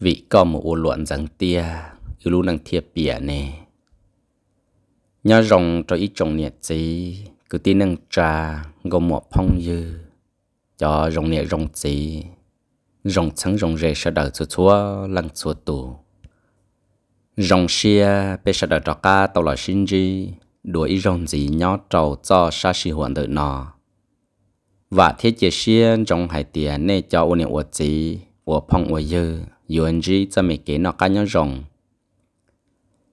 vị có một ô luận rằng tia ưu lưu năng thiệp bìa nè nhớ rồng cho ít trồng nhiệt gì cứ tin năng trà gồm một phong dư cho rồng nhiệt rồng gì rồng trắng rồng rề sẽ đợi chúa chúa lăng chúa tù rồng xia bây sẽ đợi trò ca tàu lò sinh gì đuổi rồng gì nhó trầu cho sa si hoàn đợi nọ và thế chế xia rồng hải tiền nè cho ô nhiệt ô gì ô phong ô dư UNG cho mẹ kế nó cá nhau rồng.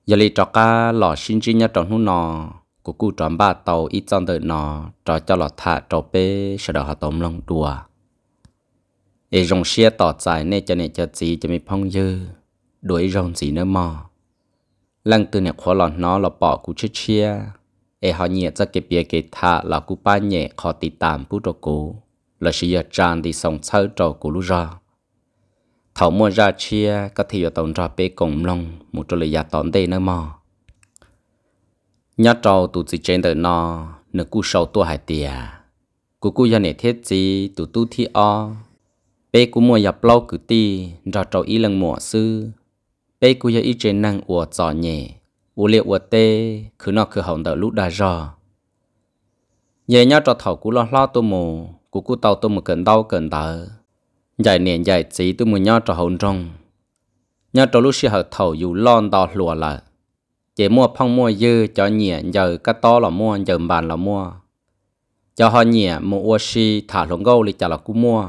Giờ lì trọ cá lò xin chi nhau trọn hú nọ, cú cú trọn ba tàu ít trong tự nọ, trò cho lọ thả trọ bê, sợ đỡ họ tống lòng đùa. Ê rồng xia tỏ dài nè cho nè cho chị cho mẹ phong dư, đuổi rồng gì nữa mò. Lăng từ nè khó lọt nó là bỏ cú chết chia, ê họ nhẹ cho cái bia cái thả là cú ba nhẹ khó tì tạm bút cú, cụ, là xia tràn thì sông sơ trọ cú lũ ra thảo mua ra chia có thể vào tàu ra bê cùng lòng một chỗ lý giả tón tê nữa mò nhá trâu tụ chỉ trên đời nò nửa cú sầu tua hải tìa cú cú giờ này thiết gì tụ tu thi o bê cú mua nhập lâu cứ ti ra trâu ý lần mùa sư bê cú giờ ý trên năng ủa giò nhẹ ủa liệu ủa tê cứ nó cứ hỏng đỡ lúc đã rò nhẹ nhá trâu thảo cú lo lo tô mù cú cú tàu tô mù cận đau cận đỡ giải niệm giải trí tôi muốn nhau cho hồn trong, nhau cho lúc xưa học thầu dù lon đò lùa là chỉ mua phong mua dư cho nhẹ giờ cá to là mua giờ bàn là mua cho họ nhẹ mua ô si thả lồng gâu thì chả là cú mua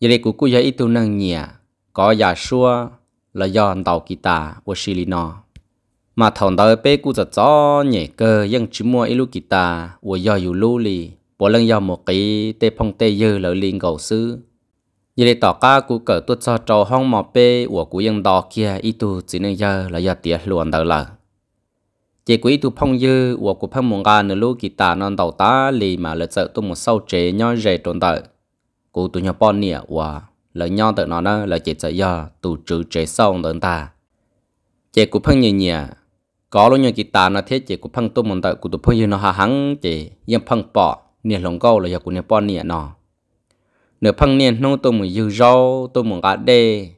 giờ đây cú cú giải ít tôi nâng nhẹ có giả xua là do tàu kỳ tà ô si li nó mà thằng đời bé cú giật gió nhẹ cơ nhưng chỉ mua ít lúc kỳ tà ô do dù lưu lì bỏ lăng do một cái tê phong tê dư lợi liên cầu xứ ยี่เลยต่อก้ากูเกิดตัวจอจอห้องมอเป้หัวกูยังดอเคียอีตูจีเนยละยาเตียหลวนเดาละเจกูอีตูพงยือหัวกูพังมงการเนลูกีตานอนเดาตาลีมาเลยเจอตัวมุเศร้าเจย่อเจตนเดากูตัวย่อป้อนเนี่ยว่าเลยย่อเดานอนเนเลยเจจะย่อตูจือเจเศร้าเดินตาเจกูพังเนี่ยเนี่ยก็ลงยังกีตาร์นะเทเจกูพังตัวมันเดากูตัวพงยือนอหาหังเจยังพังปอเนี่ยหลงเก้าเลยยากูเนี่ยป้อนเนี่ยนอ nửa phăng niên nông tôi muốn yêu rau tôi muốn gạt đê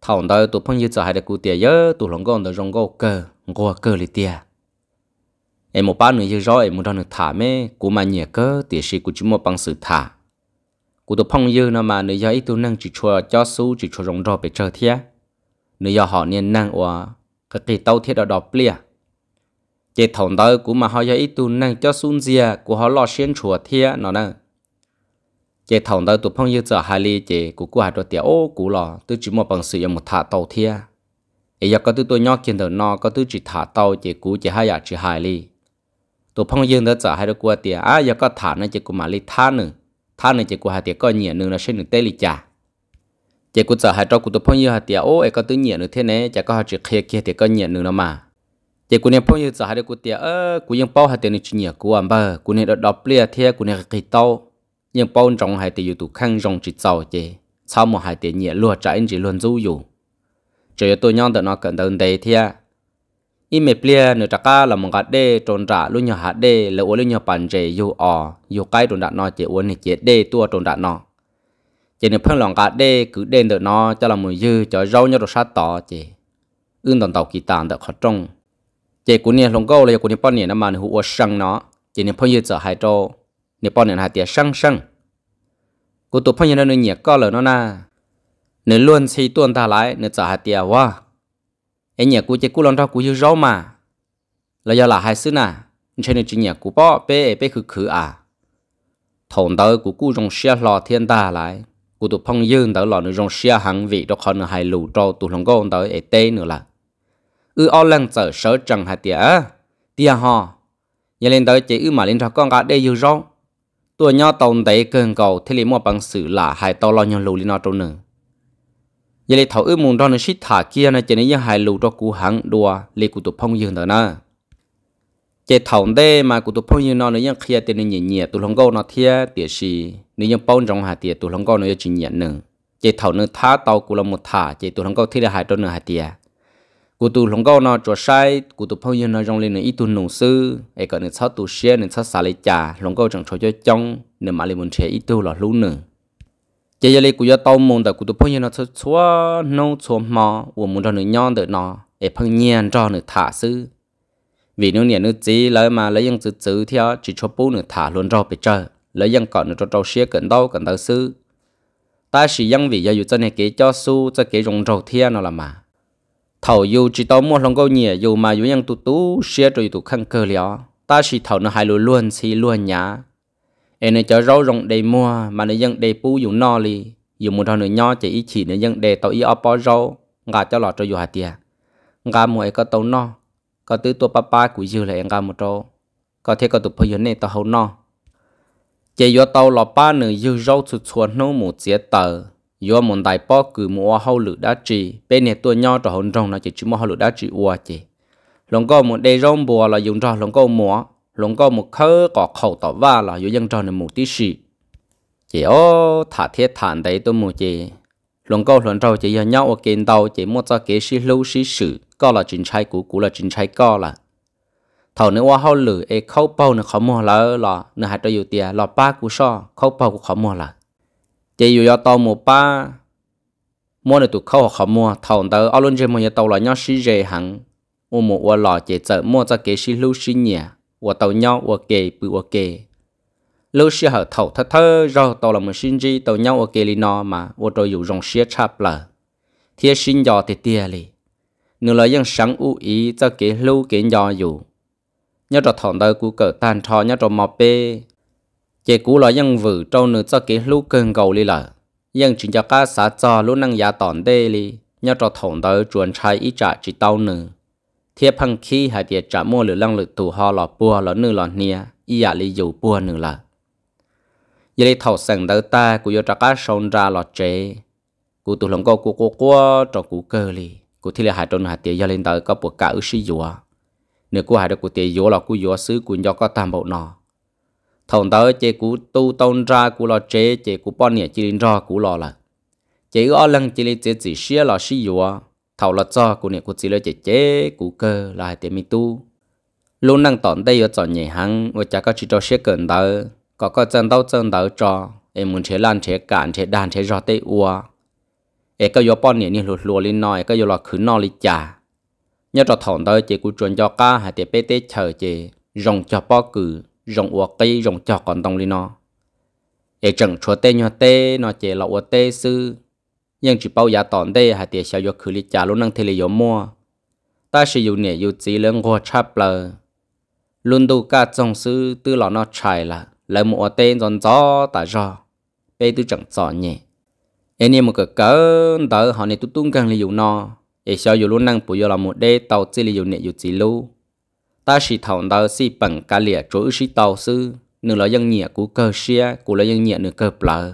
thằng đó tôi phăng yêu sợ hai được cụ tiề nhớ tôi lòng con tôi rong gô cơ gô cơ lì tiề em một ba nửa yêu rau em một đòn nửa thả mê cụ mà nhẹ cơ tiề sĩ cụ chỉ một bằng sự thả cụ tôi phăng yêu nó mà nửa giờ ít tôi năng chỉ cho cho su chỉ cho rong rau bị chơi thiệt nửa giờ họ niên năng quá cái cây tàu thiệt đó đọp plea chế thằng đó cụ mà họ giờ ít tôi năng cho sun dìa cụ họ lo xuyên chùa thiệt nó năng chế thằng tới tụi phong yêu giờ hai ly chế cú cú hai rồi tiệt ô cú lò tôi chỉ một bằng sự một thả tàu thia ấy giờ có tôi tôi nhóc kiến đầu no có tôi chỉ thả tàu chế cú chế hai giờ dạ, chỉ hai ly tụi phong yêu tới giờ hai đứa cua tiệt à giờ có thả nữa chế cú mà ly thả nữa thả nữa chế cú hai tiệt coi nhẹ nữa là sẽ được tê ly chả chế cú giờ hai trâu cú tụi phong yêu hai tiệt ô ấy có tôi nhẹ nữa thế này chả có hai chỉ kia kia tiệt có nhẹ nữa nó mà chế cú này phong yêu giờ hai đứa cú tiệt ơ cú ยัง bao hai tiệt này chỉ nhẹ cú à bờ cú này đọc đập lia thế cú này kỳ tàu nhưng bao trong hai tỷ tụ khăn rong chỉ giàu chế sau một hai tỷ nhẹ lúa trái chỉ luôn du dù chỉ có tôi nhon được nó cần đơn đề thia im mệt lia nửa trạc là một gạt đê tròn trả luôn nhỏ hạt đê là uống luôn nhỏ bàn chế dù ở dù cái tròn đạn nó chỉ uống này chế đê tua tròn đạn nó Chỉ nửa phân lòng gạt đê cứ đen được nó cho là mùi dư cho rau nhau được sát tỏ chế ưng tận tàu kỳ tàn được khó trông chế của nè long câu là của nè bọn nè nó mà hữu sang nó Chỉ nè phân dư trở hai trâu nè bọn nè hai tia sang sang กูตัวพ่อยันนึงเหยียก็เลยนั่นน่ะเนื้อล้วนใช้ตัวตาไหลเนื้อจ่าหาเตียวว่าไอเหยียกูจะกูลองท้ากูยื้อร้องมาแล้วยาหลาหายซื้อน่ะใช่เนื้อจีเหยียกูป้อเป้เป้คือคืออ่ะถงเตอกูกูจงเชียหล่อเทียนตาไหลกูตัวพ่องยืนเตอหล่อเนื้อจงเชียหังวีดอกคอเนื้อหายหลู่โตตัวหลงโกนเตอเอเต้เนื้อละอือเอาแรงเจอเสือจังหาเตียเตียฮออย่าเล่นเตอเจีอือมาเล่นท้าก้องกาได้ยื้อร้องตัวย่อตรงเต่เกินเก่าที่เลยมอปังสือหลาหายตอลอยยังลูลีนอตัวหนึ่งยังเลยเถาอึมมุงดอนชิถาเกียนเจนี้ยังหายลูดวกูหังดัวเลยกูตุพงยืนเถอะนะเจเถาเดมากูตุพงยืนนอนนยังเคลียเตนเงียเงียตุลงกอนอเทียเตียชีนี่ยังป้อนจงหาเตียตุลงกอนอยจิเงียหนึ่งเจเถาเนื้อท้าเตากูละมุท่าเจตุลงกนที่ได้หายตัวเนื้อหายเตีย cụ tụ lồng gâu nó cho sai cụ tụ phong yên nó trong lên ít tu nông sư ấy còn nó sáu tu xe nó sáu xả lấy trà lồng gâu chẳng cho cho trong nó mà lên một chế ít tu là lú nữa chỉ giờ lấy cụ cho tàu môn tại cụ tụ phong yên nó cho chúa nấu chúa mò của muốn cho nó nhon được nó ấy phong nhiên cho nó thả sư vì nó nhà nó chỉ lấy mà lấy những chữ chữ theo chỉ cho bố nó thả luôn rồi bị chơi lấy những cái nó cho trâu xe cẩn đâu cẩn đâu sư ta chỉ dân vì giờ dù cho này cái cho su cho cái rồng rầu thiên nó là mà thầu dù chỉ tao mua lòng câu nhỉ dù mà dù nhân tụ tú xe rồi tụ khăn cơ lió ta chỉ thầu nó hai lúa luôn xì luôn nhá em nó chở rau rộng đầy mua mà nó dân đầy pu dù no li dù một thằng nữa nhỏ chỉ ý chỉ nó dân để tao ý ấp bỏ rau ngà cho lọt cho dù hạt tiền ngà mua ấy có tao no có tứ tua papa của dư lại ngà một trâu có thể có tụ phơi dưới này tao hầu no chỉ do tao lọt ba nửa dư rau chuột chuột nấu một chiếc tờ yo mun dai po cứ mua hậu lự đá trì bên này tôi nhau trò hồn rong là chỉ chỉ mua hậu lự đá trì ua chỉ lòng có một đây rong bùa là dùng trò lòng có mua lòng có một khơ cọ khẩu tỏ va là dùng dân trò này một tí xì chỉ ô thả thiết thản đấy tôi mua chỉ lòng có lòng trâu chỉ yo nhau ở kiến tàu chỉ mua cho kế sĩ lưu sĩ sử có là chính trai cũ cũ là chính trai co là thầu nữa hậu lự e khâu bao nữa khó mua là là nữa hai trò yêu tiền là ba cú so khâu bao cú khó mua là chỉ dù cho tàu một ba mua được tụt khâu hoặc họ mua thầu tớ ở luôn trên một nhà tàu là nhau xí rề hẳn ô một ô lò chỉ sợ mua ra kế xí lưu xí nhà ô tàu nhau ô kề bự ô kề lưu xí hở thầu thật thơ do tàu là một xin gì tàu nhau ô kề li nó mà ô tàu dù dòng xí chạp lờ thiê xin giò thì tia li nửa là dân sáng u ý cho kế lưu kế giò dù nhớ trò thầu tớ cú cỡ tan trò nhớ trò mò bê chế cú là dân vử trâu nữ cho kế lũ cơn cầu li lợ dân chuyện cho cá xã cho lũ năng giá tòn đê li nhau cho thổn tới chuẩn trai ít trả chỉ tao nữ thiệp phăng khi hai tiệt trả mua lửa lăng lực tù ho lọ bùa lọ nữ lọ nia ý à li dù bùa nữ lợ giờ đi thầu sẵn tới ta của yo cho cá sông ra lọ chế cú tụ lòng cô cú cú cú cho cú cơ li cú thi là hai trôn hai tiệt giờ lên tới có bộ cả ư sĩ dùa nếu cú hai được cú tiệt dùa là cú dùa xứ cú do có tam bộ nọ thông tớ chế cú tu tôn ra cú lo chế chế cú bỏ nhẹ chỉ linh ra cú lo là chế ở lần chỉ linh chế chỉ xia là xí dùa thầu là cho cú nhẹ cú chỉ lo chế chế cú cơ là hai tiền mi tu luôn năng tỏn đây ở chỗ nhẹ hăng ở chả có chỉ cho xia cần tớ có có chân đâu chân tớ cho em muốn chế lan chế cản chế đàn chế tế u ua em có vô bỏ nhẹ nhẹ lụt lụa lên nói có vô là khứ no lên chả nhớ cho thông tớ chế cú chuẩn cho ca hai tiền pê tê chờ chế rồng cho bó cử rong ua cây rong cho con tông li nó e chẳng chúa tê nhau tê nó chế là ua tê sư nhưng chỉ bao giá tòn tê hà tiệt sao yo khử li trả luôn năng thế li yo mua ta sử dụng nè yêu chỉ lương hoa chắp lờ luôn đủ cả trong sư tư lọ nó chạy là lấy một tên giòn gió ta gió bây tư chẳng gió nhỉ anh em một cái cỡ đỡ họ này tu tung càng li dùng nó để sao dùng luôn năng bù yo là một đế tàu chỉ li dùng nè yêu chỉ lưu ta chỉ thấu đó si bằng cá lìa chỗ si tàu sư nửa là dân nhẹ của cơ xia, của là dân nhẹ nửa cơ bờ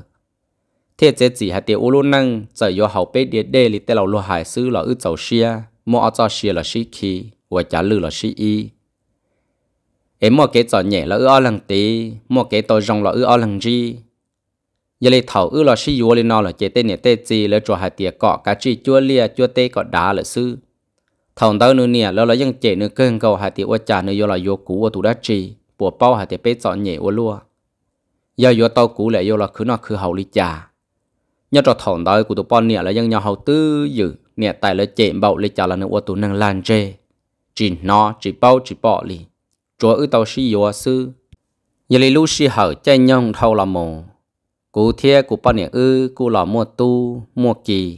thế chế chỉ hạt tiêu luôn năng giờ do hậu bế địa đê li tê lầu lô hải sư là ư tàu xia, mua ở cho xia là si khí và trả lư là si y em mua cái trò nhẹ là ư o lần tí mua cái tàu rong là ư o lần gì giờ li thấu ư là si yua li nó là chế tên nhẹ tê gì là cho hạt tiêu cọ cá chi chua lia chua tê cọ đá là sư thằng tao nữa nè lâu lâu vẫn trẻ nữa cơn cầu hà tiệt ô trà nữa vô là vô cũ ô tụ đá trì bùa bao hà tiệt bế chọn nhẹ ô luo, giờ vô tao cũ lại vô là cứ nó cứ hậu ly trà nhớ cho thằng tao của tụi bọn nè là vẫn nhau hậu tư dữ nè tại là trẻ bậu ly trà là nữa ô tụ nâng lan trê chỉ nọ chỉ bao chỉ bỏ lì chỗ ở tao sĩ vô sư giờ lì lúc sĩ hậu chạy nhông thâu là mồ cú thiê của bọn nè ư cú là mua tu mua kỳ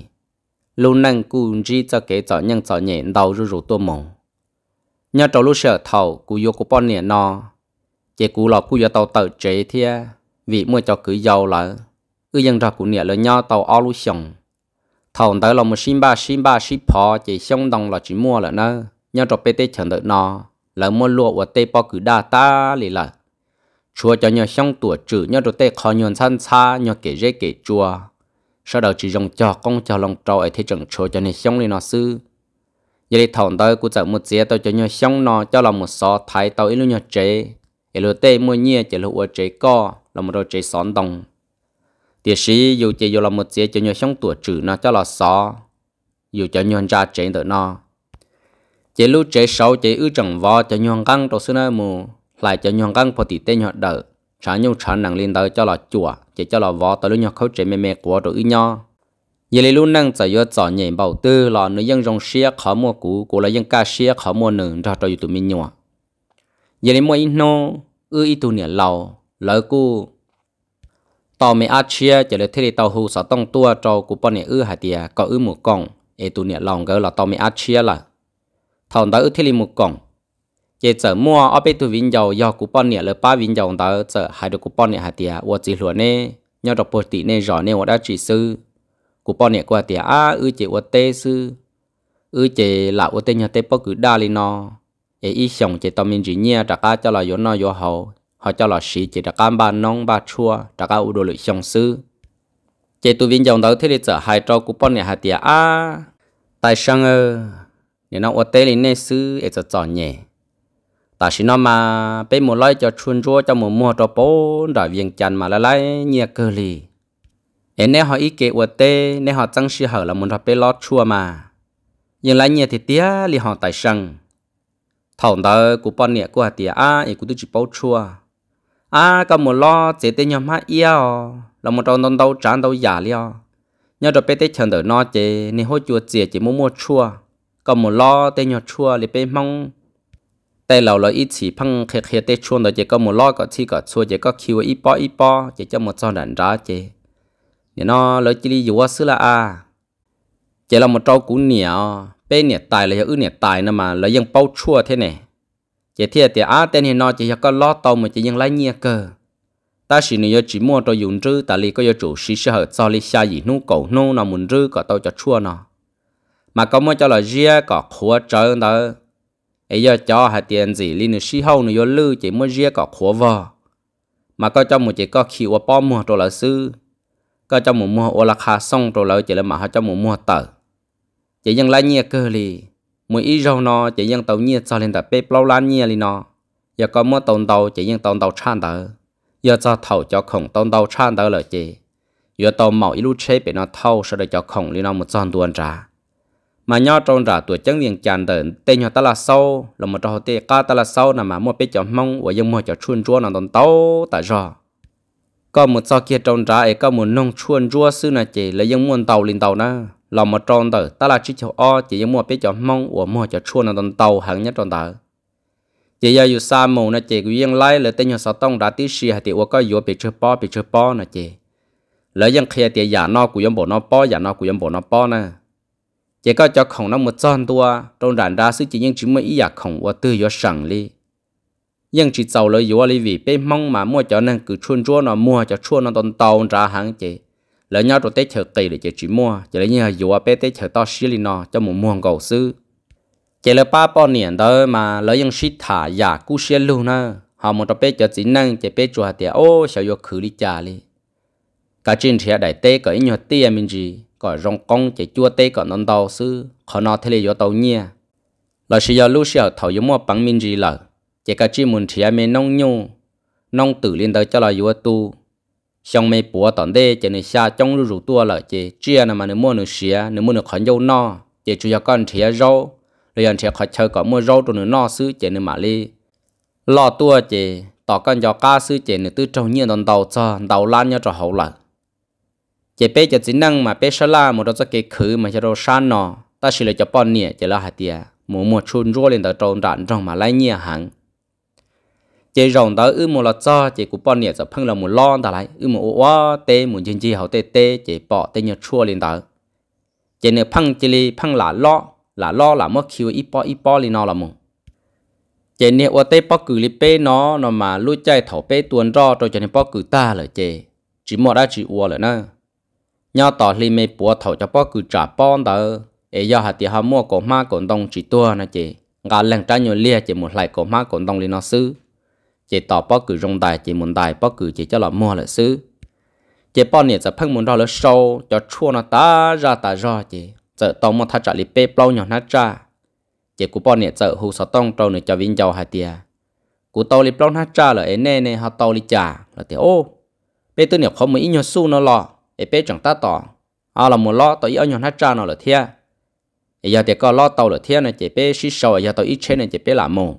lúc nâng cụ chỉ cho kế cho nhân cho nhẹ đầu rủ rủ tua mông nhà trâu lúc sợ thầu cụ vô cụ bọn nhẹ nọ chế cụ lọ cụ vô tàu tự chế thia vì mua cho cứ giàu là, cứ dân ra cụ nhẹ lỡ nhau tàu ao lúc xong thầu tới là một xin ba xin ba xin pho, chế xong đồng là chỉ mua là nơ nhà trâu bê tê chẳng đợi nọ là mua lụa và tê bò cứ đa ta lì lỡ chùa cho nhà xong tuổi trừ nhà trâu tê khó nhuận san xa nhà kể dễ kể chùa sau đó chỉ dùng cho con cho lòng trâu ở thị trường chỗ cho nên xong lên nó sư giờ thì thằng tới cũng chẳng một dĩa tôi cho nhau xong nó cho lòng một số thái tao ít lúc nhau chế ít lúc tê mua nhia chỉ lúc ở chế co là một đôi chế són đồng tiếc sĩ dù chỉ dù là một dĩa cho nhau xong tuổi trừ nó cho là sọ dù cho nhau ra chế tới nó chế lúc chế sau chế ư chẳng vò cho nhau căng trong xưa nơi mù lại cho nhau căng phải tỉ tê nhau đợi trả nhu trả nặng lên tới cho là chùa chỉ cho là vợ tới lúc nhau khâu chế mê mê của rồi nhau giờ lấy luôn năng giải vô cho nhảy bảo tư là nữ dân rong xe khó mua cũ của là dân ca xe khó mua nữ ra cho tụi mình nhỏ giờ lấy mua ít nô ư ít tu nửa lâu lỡ cũ, tàu mẹ a chia chỉ lấy thế tàu hù sợ tông tua cho cụ bọn này ư hạt tiề có ư một còng ê tu nửa lòng gỡ là tàu mẹ a chia là thằng đó ư thế một còng chế chở mua ở bên tu viện dầu do coupon nè là ba vinh dầu đó chở hai được coupon nè hạt tiền và chỉ lúa nè nhau đọc bột tỷ nè rõ nè và đã chỉ sư coupon nè qua tiền à, ư chế và tê sư ư chế là và tê nhau tê bao cứ đa lên nọ, ấy ít sống chế tâm mình chỉ nhia trả cá cho là vốn nó vốn hậu họ cho là sĩ chế trả cá ba nong ba chua trả cá u đồ lưỡi sống sư chế tu viện dầu đó thế thì chở hai trâu coupon nè hạt tiền à, tại sao ngờ nếu nó và tê lên nè sư ấy sẽ chọn nhẹ ta xin nó mà bé một lấy cho chuồn rùa cho một mua cho bố đã viên chân mà lại nhẹ nhia cơ lì em nè họ ý kế uất tê nè họ tăng sĩ hở là muốn cho bé lót chua mà nhưng lại nhẹ thì tía lì họ tài sằng thầu đó của bọn nhẹ của hà tía à ý của tôi chỉ bố chua à có một lo chế tê nhầm hát yêu là một trong đông đâu trán đâu giả liao nhớ cho bé tê chẳng đỡ nó chế nè hỗ chua chế chỉ mua mua chua có một lo tê nhỏ chua lì bé mong tay lầu là ít chỉ phăng khẹt khẹt tay chuông rồi chỉ có một lo có chỉ có chua chỉ có kêu ít bỏ ít bỏ, chỉ cho một cho đàn ra chỉ nhớ nó lỡ chỉ đi dùa xứ là à chỉ là một trâu cũ nhẹo bé nhẹ tài là ư nhẹ tài nữa mà bao chua thế này chỉ thiệt thì à tên hiện nó chỉ có lo tàu mà lấy nhia cơ ta chỉ nếu chỉ mua cho dùng rư ta li có yêu chủ sĩ sẽ hợp cho li xa gì nu cầu nu nó muốn rư có tàu cho chua nó mà có mua cho là ria có khua trời đó ấy giờ cho hạt tiền gì li nữa xí hậu nữa lư chỉ mua ria có khổ vợ mà có trong một chỉ có khi qua bom mua đồ lợi sư có trong một mua ô lạc hà xong đồ lợi chỉ là mà họ trong một mua tờ chỉ dân lá nhia cơ li mỗi ít rau nó chỉ dân tàu nhia cho lên tập bếp lâu lá nhia li nó giờ có mua tàu tàu chỉ dân tàu tàu chan tờ giờ cho thầu cho khổng tàu tàu chan tờ là chỉ giờ tàu mỏ ít lúc chế bị nó thâu sau đây cho khổng li nó một giòn tuôn ra mà nho trong ra tuổi chân liền chàn đợn tên họ ta là sau là một trò tê ca ta là sau là mà mua bé cho mong và dân mua cho chuồn chua là tồn tàu tại rò có một sau kia trong ra ấy có một nông chuồn chua sư là chỉ là dân mua tàu lên tàu na là một tròn tờ ta là chỉ cho o chỉ dân mua bé cho mong và mua cho chuồn là tồn tàu hàng nhất tròn tờ chỉ giờ dù xa mù là chỉ quyên lai là tên họ sáu tông đã tí xì hay thì có dù bị chơi po bị chơi po là chỉ lỡ dân kia thì giả dạ no của dân bộ nó po giả dạ no của dân bộ nó po nè chỉ có cho không nó một tròn tua trong đàn đa sư chỉ nhưng chỉ mới ý giả khổng và tư yếu sẵn li nhưng chỉ sau lời yếu li vì bên mong mà mua cho nên cứ chuôn chúa nó mua cho chuôn nó tồn tàu ra hàng chế, lời nhau trong tết chờ kỳ để chỉ chỉ mua chỉ lấy nhau yếu bé tết chờ to xí li nó cho một mua cầu sư chỉ là ba bao niệm đó mà lời những sĩ thả giả cú xe luôn nữa họ một trong bé cho chỉ năng chỉ bé chùa tiệt ô sao yếu khử li trả li cả trên thì đại tế có nhiều tiền mình gì có rong công chỉ chua tê có non đầu sư khó nó thế lì cho tàu nhia là sự giờ lúc sau thầu giống mua bằng minh gì lợ chỉ cả chỉ muốn chia mẹ nông nhu nông tự liên tới cho là yếu tu xong mẹ bùa tận đê chỉ nên xa trong lưu rủ tua lợ chỉ chia nằm mà nên mua nếu xía nên mua nếu khó dâu no chỉ chủ yếu con chia rau rồi anh chia khó chơi có mua rau tụi nửa no sư chỉ nên mà li lo tua chỉ tỏ con cho ca sư chỉ nên tự trong nhiên đòn đầu cho đầu lan nhau cho hậu lại chế bé cho chính năng mà bé sơ la một đó cho cái khử mà cho đồ san nó, ta chỉ là cho bọn nhẹ chế là hạt tiền mùa mùa chun rô lên tờ trộn rạn trong mà lai nhẹ hẳn chế rồng tới ư một lọt cho chế của bọn nhẹ cho phăng là một lon ta lại ư một oa tê một chân chi hậu tê tê chế bỏ tê nhớ chua lên tờ chế nửa phăng chỉ li phân là lo là lo là mất khiu ít bỏ ít bỏ lên nó là mù chế nửa oa tê bỏ cử li pê nó nó mà lũ chạy thổ pê tuần rò rồi cho nên bỏ cử ta là chế chỉ một đã chỉ oa là nữa nhau tỏ li mê búa thầu cho bác cứ trả bón đó. ấy do hạt thì họ mua cổ má cổ đông chỉ tua nè chị gà lần trai nhiều lia chỉ một lại cổ má cổ đông li nó xứ chị tỏ bác cứ rong tài chị muốn tài bác cứ chị cho là mua là xứ chị bó nè giờ phân muốn đó là sâu cho chua nó ta ra ta ra chị giờ tao mua thắt trả li bê bao nhỏ nát ra chị cũng bó nè giờ hồ sơ tông trâu nữa cho vinh giàu hạt thì cú tàu li bao nát ra là ấy nè nè họ tàu li trả là thì ô bây tôi nè không mấy nhiều xu nó lọ ế bé chẳng ta tỏ à là một lo tao ít ở nhon hát cha nó là thia ế giờ thì có lo tàu là thia này chỉ bé xí sầu ế giờ tao ít chế này chỉ bé làm mồ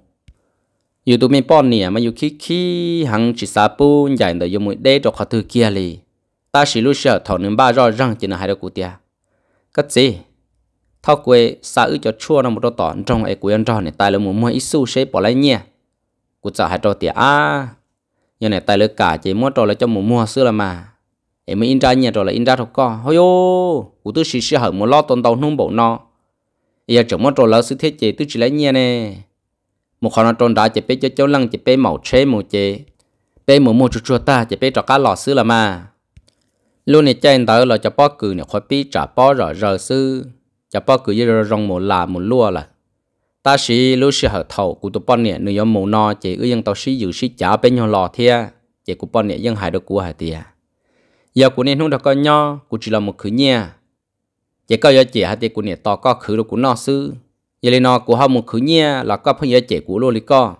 dù tụi mình bọn nè mà dù khi khi hàng chỉ sa bu dạy được dù mới để cho khó thứ kia li ta chỉ lúc sợ thằng nên ba rõ ràng chỉ là hai đứa cụ tia Cái gì thao quê sa ư cho chua nằm một đôi tỏn trong ấy quê ăn tròn này tại là một mua ít xu xế bỏ lại nhẹ cụ sợ hai đôi tia à nhưng này tại là cả chỉ mua trò là cho một mua xưa là mà em mới in ra nhà rồi là in ra thôi co hôi ô cụ tôi xì xì hở một lo toàn tàu nung bộ nó giờ chồng mất rồi là sự thiết chế tôi chỉ lấy nhà nè một khó nó tròn đã chỉ bé cho cháu lăng chỉ bé màu chế màu chế bé màu màu chua chua ta chỉ bé cho cá lò xứ là mà Lúc này chơi tớ là cho bó cừ này khỏi biết trả bó rồi rồi xứ cho bó cừ giờ rong một là một lúa là ta xí lúc xí hở thầu của tụ bọn nè nửa yếm màu no chỉ ư yên tao xí giữ xí trả bé nhau lò thia chỉ của bọn nè yên hại được cụ hại tiệt giờ của nên không được coi nho của chỉ là một khứ nhà chỉ có giờ chỉ hai tiền của nên to có khứ được của nó sư giờ lên nó của họ một khứ nhà là có phải giờ chỉ của lô lý co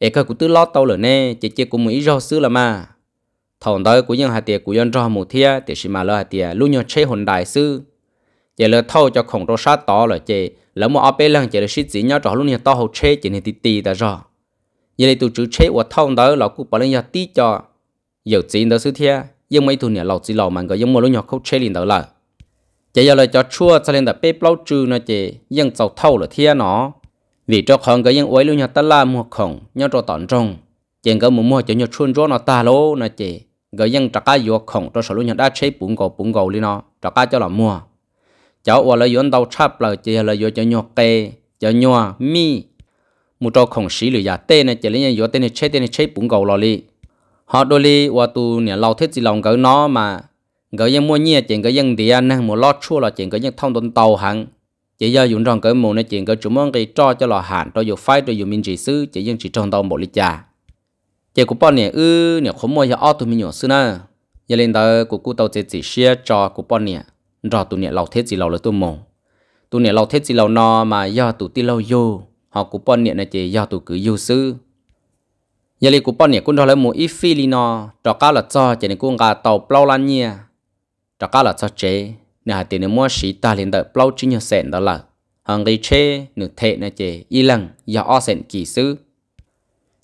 ấy coi của tư lót tàu lửa nè chỉ chỉ của mấy rau sư là mà thằng đó của những hai tiền của dân rau một thia thì xí mà lơ hai tiền luôn nhớ chơi hồn đại sư giờ là thâu cho khổng rau sát to là chỉ lỡ một áp lần chỉ là xí gì nhau trò luôn nhớ to hậu chơi chỉ nên tì tì đã rồi giờ đây tụi chữ chơi và thằng đó là cũng bảo lên giờ tí cho giờ gì đó sư thia mà người không đó là, giờ ยังไม่ทุนเนี่ยเราจีเรามันก็ยังมัวรู้หยอกเขาเชลินเตอร์ละจะยังเลยจะชั่วจะเล่นแต่เป๊ปเล่าจือนะเจยังเจ้าเท่าหรือเทียเนาะ vì cho chua là vì cho con người những oai lưu nhà ta là mua không nhau cho tận trong chèn cái mua mua cho nhau chuyên cho nó ta lô nè chị người những trả cái vô không cho số lưu nhà đã chế bún gầu bún gầu đi nó trả cái cho là mua cháu và là yon đầu chắp là chị là vô cho nhau kê cho nhau mi một cho không xí lừa giả dạ tên nè chị lấy nhau tê tên chế tê này chế bún gầu lo li họ đôi li và tu nè lâu thế gì lòng cỡ nó mà cỡ dân mua nhẹ chuyện cỡ dân địa nè một lót chua là chuyện cỡ dân thông tuần tàu hẳn chỉ giờ dùng trong cái mù này chuyện cỡ chủ mong cái cho cho lò hạn cho dù phai cho dù mình chỉ sư chỉ dân chỉ trong tàu một lít trà chỉ của bọn nè ư nè khổ mua cho ô tu mình nhỏ sư nè giờ lên tới của cụ tàu chỉ chỉ xe cho của bọn nè rồi tu nè lâu thế gì lâu là tu mồ tu nè lâu thế gì lâu nó mà giờ tu ti lâu vô họ của bọn nè nè chỉ giờ tu cứ vô sư giờ li cũng bao nhiêu cũng đó là mua ít phi li nó cho cá là cho chỉ nên cũng gà tàu bao lan nhia cho cá là cho chế nè hạt tiền mua xí ta liền đợi bao chín nhiều sen đó là hàng đi chế nửa thế nè chế y lần giờ o sen kỳ sư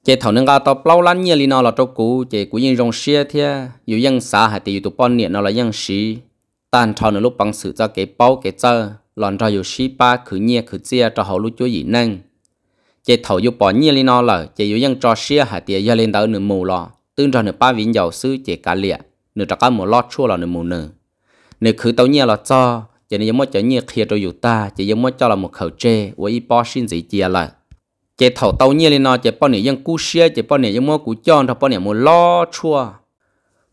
chế thầu nâng gà tàu bao lan nhia li nó là cho cũ chế cũng như rong xia thia dù dân xã hạt tiền tụi bao nhiêu nó là dân xí tan thầu nửa lúc bằng sự cho cái bao cái chơi lòn ra dù xí ba khử nhia khử chia cho hậu lúc chúa gì năng chế thầu dù bỏ nhiên lên nó là chế dù dân cho xia hạt tiền giờ lên tới nửa mù lò tương cho nửa ba vĩnh dầu sư chế cả liệt nửa trạc một lọ chua là nửa mù nửa nửa khứ tàu nhiên là cho chế nửa mất cho nhiên kia rồi dù ta chế giống mất cho là một khẩu chê với y bỏ xin gì chia là chế thầu tàu nhiên lên nó chế bỏ nửa dân cú xia, chế bỏ nửa dân mua cú chọn cho bỏ nửa một lọ chua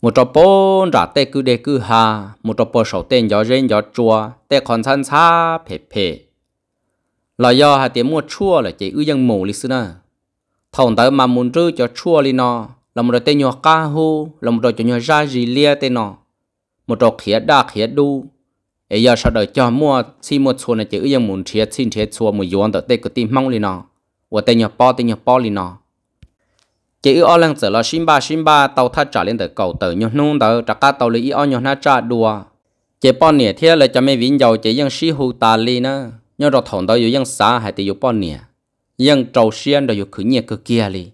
một trò bố trả tê cứ đề cứ hà một trò bố sầu tên gió rên gió chua tay còn san xa phê phê là do hà tiệm mua chua là chỉ ưu dân mù lý xưa thòng tới mà muốn rư cho chua lý nó là một đôi tay nhỏ ca hu là một đôi cho nhỏ ra gì lia tên nó một đôi khía đa khía đu ấy giờ sau đời cho mua xin mua chua này chỉ ưu dân muốn thiệt xin thiệt chua một yuan tới tên của tim mong lý nó và tên nhỏ po tên nhỏ po lý nó chỉ ư o lăng là xin ba xin ba tàu thắt trả lên tới cầu tới nhỏ nung tới trả cá tàu lý y o nhỏ na trả đùa chỉ po nè thế là cho mấy vĩnh giàu chỉ dân sĩ hù ta lý nữa nhớ rồi thằng đó yêu dân xã hay thì yêu bao nhiêu dân trầu xiên rồi yêu khử nhiệt cực kia li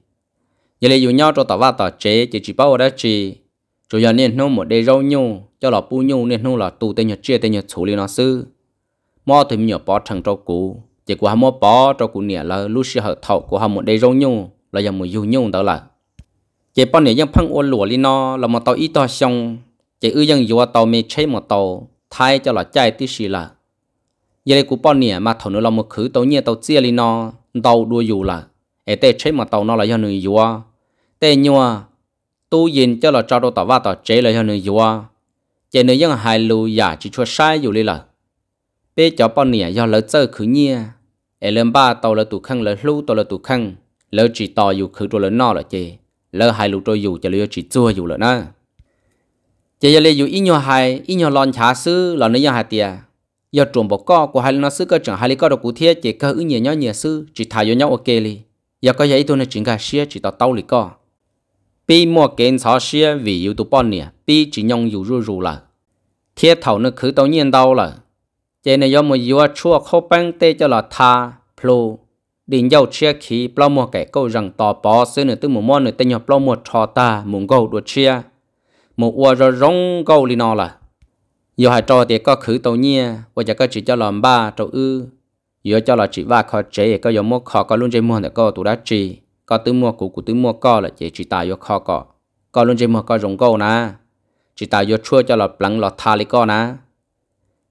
giờ lấy yêu nhau cho tao vào tao chế chỉ chỉ bao đó chỉ chủ yếu nên nó một đề rau nhu cho lọ pu nhu nên nó là tu tên nhật chia tên nhật chủ li nó sư mò thì nhiều bao thằng trâu cũ chỉ qua hắn bao trâu cũ nè là lúc xưa hợp thầu của hắn một đề rau nhu là giờ mùi yêu nhu đó là chỉ bao nè dân phăng ô lụa li nó là một tao ít tao xong chỉ ư dân yêu tao mê chế một tao thay cho là chạy tí xì là giờ đây cú bọn nè mà thầu nó là một khứ tàu nhẹ tàu chia li nó tàu đua dù là ở tê chế mà tàu nó là do người dù à tê nhua tu nhìn cho là cho đồ tàu va tàu chế là do người dù à chế nữ dân hai lù giả chỉ cho sai dù li là bê cho bọn nè do lỡ chơi khứ nhẹ ở lên ba tàu là tụ khăn là lưu tàu là tụ khăn lỡ chỉ tàu dù khứ rồi lỡ nó là chế lỡ hai lù trôi dù cho lỡ chỉ chua dù lỡ nó chế giờ li dù ít nhiều hai ít nhua lon chả sứ là nữ dân hai tiền giờ trộm bỏ co của hai nó sư cơ chẳng hai lý cơ đồ cụ thiết chỉ cơ ứng nhẹ nhau nhẹ sư chỉ thả vô nhau ok li giờ có giấy tôi nên chính cả xia chỉ tao tao lý co bi mua kiến xó xia vì yếu tố bọn nè bi chỉ nhong yếu rù rồi là thiết thầu nó cứ tao nhận đau là chế này do một yếu chua khâu băng tê cho là tha plu đình dầu xe khí bao mua kẻ câu rằng tò bó sư nữa tư một mua nửa tên nhỏ plau mua trò ta muốn gầu đuột xe, một ua rồi rong gầu li nó là giờ hai trò thì có khử tàu nhia bây giờ có chỉ cho làm ba trâu ư giờ cho là chỉ ba khó chế có giờ mua khó có luôn chơi mua thì có tụ đã chỉ có tứ mua cũ cũ tứ mua có là chỉ chỉ tài vô khó có có luôn chơi mua có rồng câu nè chỉ tài vô chua cho là lắng lọt tha lý có nè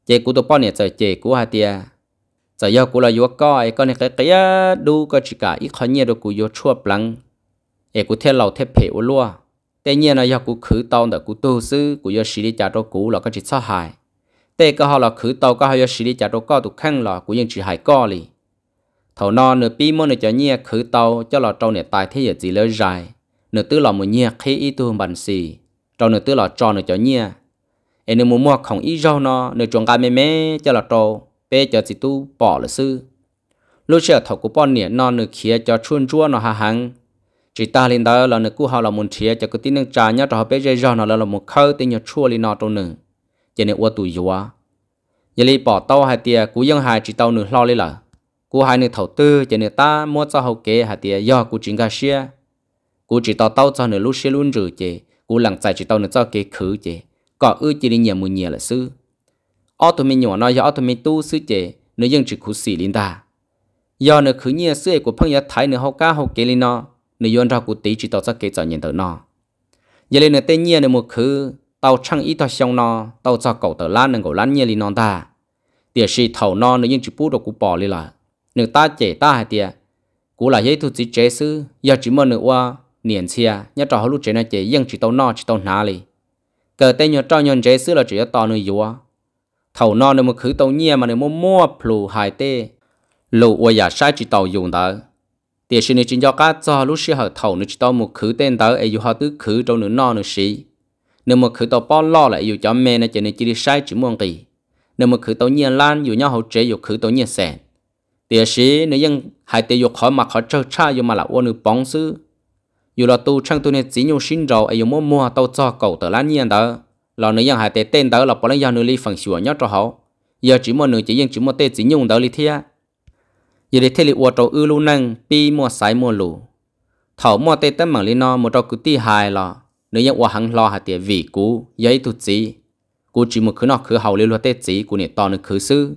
chế cũ tụ bao nè giờ chế cũ hai tia giờ giờ cũ là vô có ai có này cái cái đu có chỉ cả ít khó nhia đâu cũ vô chua lắng ai cũ theo lầu theo phê ô lúa tuy nhiên là do cú khử tàu đã cú tu sư cú do xử lý trả đồ cú là có chỉ sát hại tê có họ là khử tàu cái họ do xử lý trả đồ có tụ khăn là cú dân chỉ hại co lì thầu non nửa pi môn nửa cho nhia khử tàu cho là trâu nửa tài thế giờ chỉ lỡ dài nửa tư là một nhia khi ít tu bản xì trâu nửa tư là trò nửa cho nhia em nửa mua không ít rau nó nửa chuồng gà mè mè cho là trâu bé cho chỉ tu bỏ là sư lúc xưa thầu cú bỏ nè non nửa kia cho chuôn chua nó hà hàng chỉ ta lên đó là nước cũ họ là muốn chia cho cái tiếng nước trà nhá cho họ bé dây do nó là một khâu tin nhớ chua lên nó trong nửa cho nên qua tuổi gió giờ li bỏ tàu hai tia cú dân hai chỉ tàu nửa lo lên là cú hai nửa thầu tư cho nên ta mua cho hậu kế hai tia do cú chính cái xia cú chỉ tàu tàu cho nửa lúc xe luôn rồi chứ cú lặng chạy chỉ tàu nửa cho kế khứ chứ có ư chỉ đi nhiều mùi nhiều là sư ô tụi mình nhỏ nó do ô tụi mình tu sư chứ nửa dân chỉ cú xì lên ta do nửa khứ nhà sư của phong nhà thái nửa hậu ca hậu kế lên nó nếu yon ra cụ tí chỉ tàu chắc kế cho nhìn tới nó giờ lên là tên nhiên là một khứ tàu trăng ít tàu xong nó tàu cho cầu tờ lan nâng cầu lan nhiên li non ta tiền sĩ thầu nó nếu những chỉ bút đồ cụ bỏ li là nếu ta chế ta hay tiền cụ là giấy thu chỉ chế sư giờ chỉ mơ nữa qua niệm xia nhớ trò lúc chế nó chế nhưng chỉ tàu nó chỉ tàu nà li cờ tên nhớ trò nhon chế sư là chỉ tao nữa yếu thầu nó nếu một khứ tàu nhiên mà nếu mua mua plu hai tê lù qua giả sai chỉ tàu dùng tới chúng các lúc một nếu mà khử tàu bao lo lại yêu cho mẹ này cho nên chỉ sai chỉ muốn gì nếu mà khử tàu nhiên lan yêu nhau hậu chế yêu khử tàu nhiên sẹn tiếc sĩ nếu ยัง hai tay yêu khỏi mà khỏi trơ cha yêu mà là ô nữ bóng sư yêu là tu trang tu này chỉ nhau xin rồi yêu muốn mua tàu cho cầu tờ lan nhiên đó là nếu ยัง hai tay tên đó là bỏ lấy nhau nữ ly phần sửa nhau cho họ giờ chỉ muốn nữ chỉ ยัง chỉ muốn tay chỉ nhung đó lý thế giờ để thế li ô trâu ư lu nâng pi mua sái mua lù thảo mua tê tâm mảng li no một trâu cứ ti hài lò nếu như ô hằng lo hà tiệt vì cú giấy tu chỉ cú chỉ một cứ nọ cứ hầu li lo tê chỉ cú nè to nữa cứ sư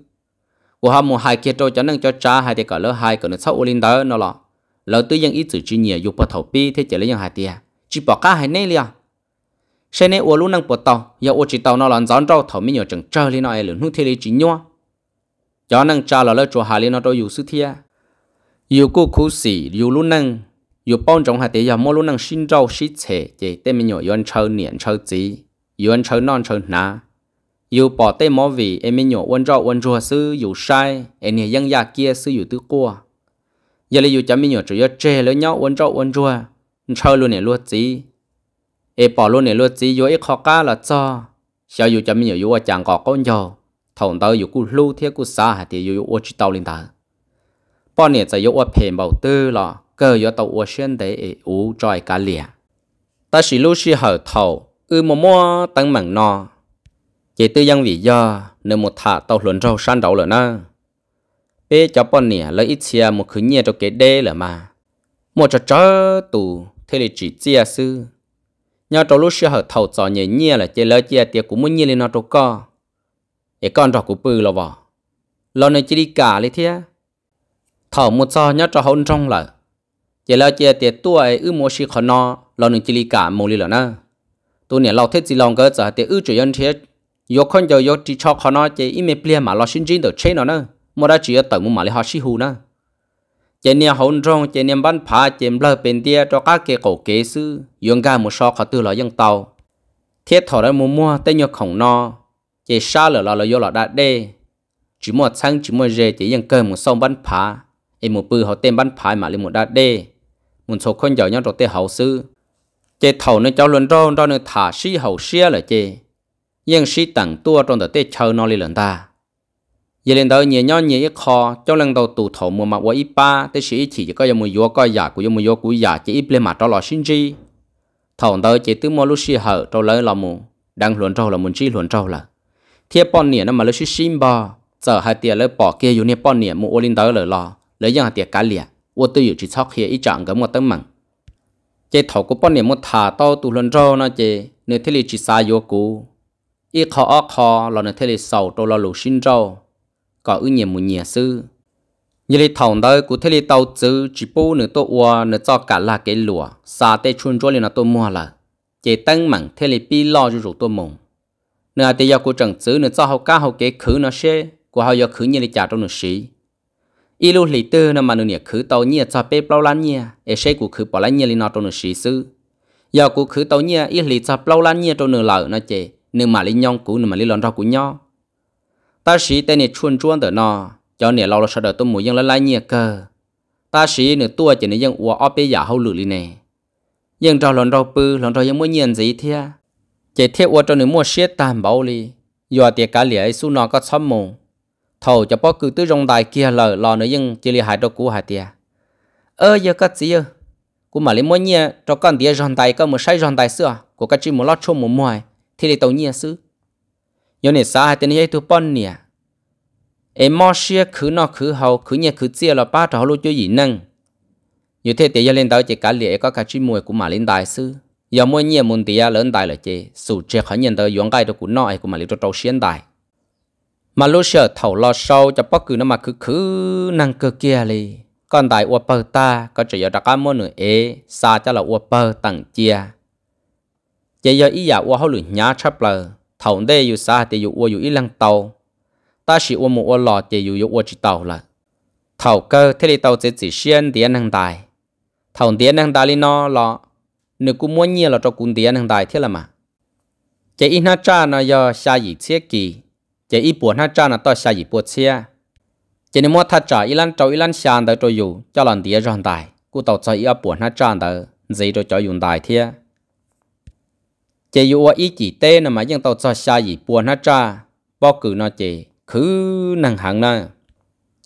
của họ mua hai kia trâu cho nâng cho cha hai tiệt cả lỡ hai cả nữa sáu ô linh đó nó lò lỡ tư dân ít sự chi nhiều dục bắt thầu pi thế chỉ lấy những hai tiệt chỉ bỏ cả hai nay liền xe này ô lu nâng bỏ tàu giờ ô chỉ tàu nó lòn gión trâu thầu mi nhiều chừng chơi li nó ai lửa hút thế li chỉ nhau cho năng cha là lỡ chùa hà liên nó đâu dù sư thia dù cô khu sĩ dù lúc năng dù bọn trong hà tế giờ mỗi lúc năng xin rau xí chè chỉ tên mình nhỏ yuan chơi niệm chơi gì yuan chơi non chơi ná dù bỏ tên mỗi vì em mình nhỏ uân rau uân rùa sư dù sai em nhà dân gia kia sư dù tứ qua giờ là dù chả mình nhỏ chủ yếu chè lỡ nhau uân rau uân rùa chơi luôn nè luôn gì em bỏ luôn nè luôn gì dù ấy khó cá là cho sao dù chả mình nhỏ dù chàng có con nhau thầu tao yêu cú lưu thiết cú xa hạt thì yêu yêu ô chỉ tao lên ta bao nhiêu giờ yêu ô phê bảo tư lọ cơ yêu tao ô xuyên để ô trọi cả lìa ta chỉ lưu chỉ hở thầu ư mò mò tăng mảng nọ chỉ tư dân vì do nếu một thà tao luận rau san đầu rồi na bé cho bao nhiêu lấy ít xia một khứ nhẹ cho cái đê là mà một cho chó tù thế là chỉ chia sư nhau trong lúc xia hở thầu cho nhẹ nhẹ là chơi lỡ chia tiệc cũng muốn nhẹ lên nó trâu co để con trò của bư là vò lo này chỉ đi cả lấy thế thở một so nhớ cho hôn trong là giờ lo chia tiền tuổi ư mua xí khó nó, lo này chỉ đi cả mồ đi là na tôi nè lo thiết gì lòng cơ giờ tiền ư chủ nhân thế yo con giờ yo chỉ cho khó nó chơi im mệt plei mà lo xin riêng được chơi nó na mua đã chỉ ở tận mua mà lấy họ xí hù na chỉ nè hôn trong chỉ nè bán phá chỉ lơ bên tia cho các cái cổ kế sư yong ga một so khó tư lo yong tàu thiết thọ đã mua mua tay nhớ khổng no chỉ xa lỡ lò lò vô lò đã đê chỉ một sáng chỉ một rề chỉ yên cơ một sông bắn phá em một bự họ tên bắn phá mà lên một đã đê một số con dạo nhau rồi tên hậu sư chỉ thầu nơi cháu luôn rôn đó nơi thả sĩ hậu xia là chỉ yên sĩ tặng tua trong tờ tên chờ nó lên lần ta giờ lần tới nhiều nhau nhiều ít kho cho lần đầu tụ thổ mùa mà qua ít ba tới sĩ chỉ có một yếu coi giả của một yếu của giả chỉ ít lên mặt đó lò sinh chi thầu tới chỉ tứ mua lúc sĩ hở trong lấy là mù đang luận trâu là muốn chi luận trâu là thiệp bọn nè nó mà lấy chút sim bò giờ hai tiệt lấy bỏ kia dùng nè bọn nè mua ô linh tới lời lo lấy dân hai tiệt cá lìa ô tư dù chỉ sóc kia ít chọn cái một tấm mặn chế thầu của bọn nè một thả to tụ lần rô nó chế nơi thế li chỉ xa vô cú ít khó óc khó là nơi thế li sầu tô lo lù xin rô có ư nhiều mù nhiều sư như li thầu đó của thế li tàu chứ chỉ bù nửa tô ua nửa cho cả là cái lụa xa tê chun rô liền là tô mua là chế tăng mặn thế li pi lo cho rủ tô mùng nửa thì giờ của trần chữ nửa cho học ca học kế khứ nó xe của họ giờ khứ như là trả trong nửa sĩ ít lúc lý tư nó mà nửa nhẹ khứ tàu nhẹ cho bếp bao lan nhẹ ấy xe của khứ bỏ lan nhẹ lên nó trong nửa sĩ sư giờ của khứ tàu nhẹ ít lý cho bao lan nhẹ trong nửa lợ nó chè nửa mà lý nhong cũ nửa mà lý lon rau của nhau ta sĩ tên này chuồn chuồn tới nó cho nè lâu là sao đợi tôi muốn dân lại nhẹ cơ ta sĩ nửa tua chỉ nửa dân uo óp bây giờ hậu lử li nè dân trò lon rau pư lon rau dân muốn nhiên gì thế chế thiết ô cho nữ mua xe tạm bảo li do tiệc cả lễ su nó có sớm mù thầu cho bó cứ tứ rong đại kia lờ lò nữa nhưng chỉ li hại cho cú hại tiệt ơ giờ có gì ơ cú mà lấy mua nhia cho con tiệt rong đại có một sai rong đại xưa của cái chị một lót chôm một mồi thì để tàu nhia xứ nhớ này xa hai tên này tu pon nè em mò xe cứ nọ cứ hậu cứ nhẹ cứ chia là ba trò luôn cho gì năng như thế tiệt giờ lên tàu chỉ cả lễ có cái chị mồi của mà lên đài xứ giờ mua nhiều muốn tiền lớn tài là chế sủ chế khỏi nhận tới yong gai đó cũng nói cũng mà liệu cho trâu xiên tài thầu lo sâu cho bất cứ nó cứ cứ năng cơ kia li còn tại ua bờ ta có chỉ giờ đặt mua nửa ế xa cho là ua tầng chia chỉ giờ ý giờ dạ ua luôn nhá chấp lờ thầu đây yêu xa thì yêu ua yêu ít lần tàu ta chỉ ua một ua lò thì yêu yêu ua chỉ tàu là thầu cơ thế thì tàu chỉ chỉ xuyên tiền năng tài thầu tiền năng tài li nó lọ nếu cũng muốn nhiều là cho cũng tiền hàng đại thế là mà chỉ ít nát cha nó do xa gì xe kỳ chỉ ít buồn nát cha nó to xa gì buồn xe chỉ nếu mua thắt trả ít lần trâu ít lần xa đó cho dù cho lần tiền hàng đại cú tàu cho ít buồn nát cha đó dễ rồi cho dùng đại thế chỉ dù ở ít chỉ tê nó mà dân tàu cho xa gì buồn nát cha bao cử nó chế cứ năng hàng nữa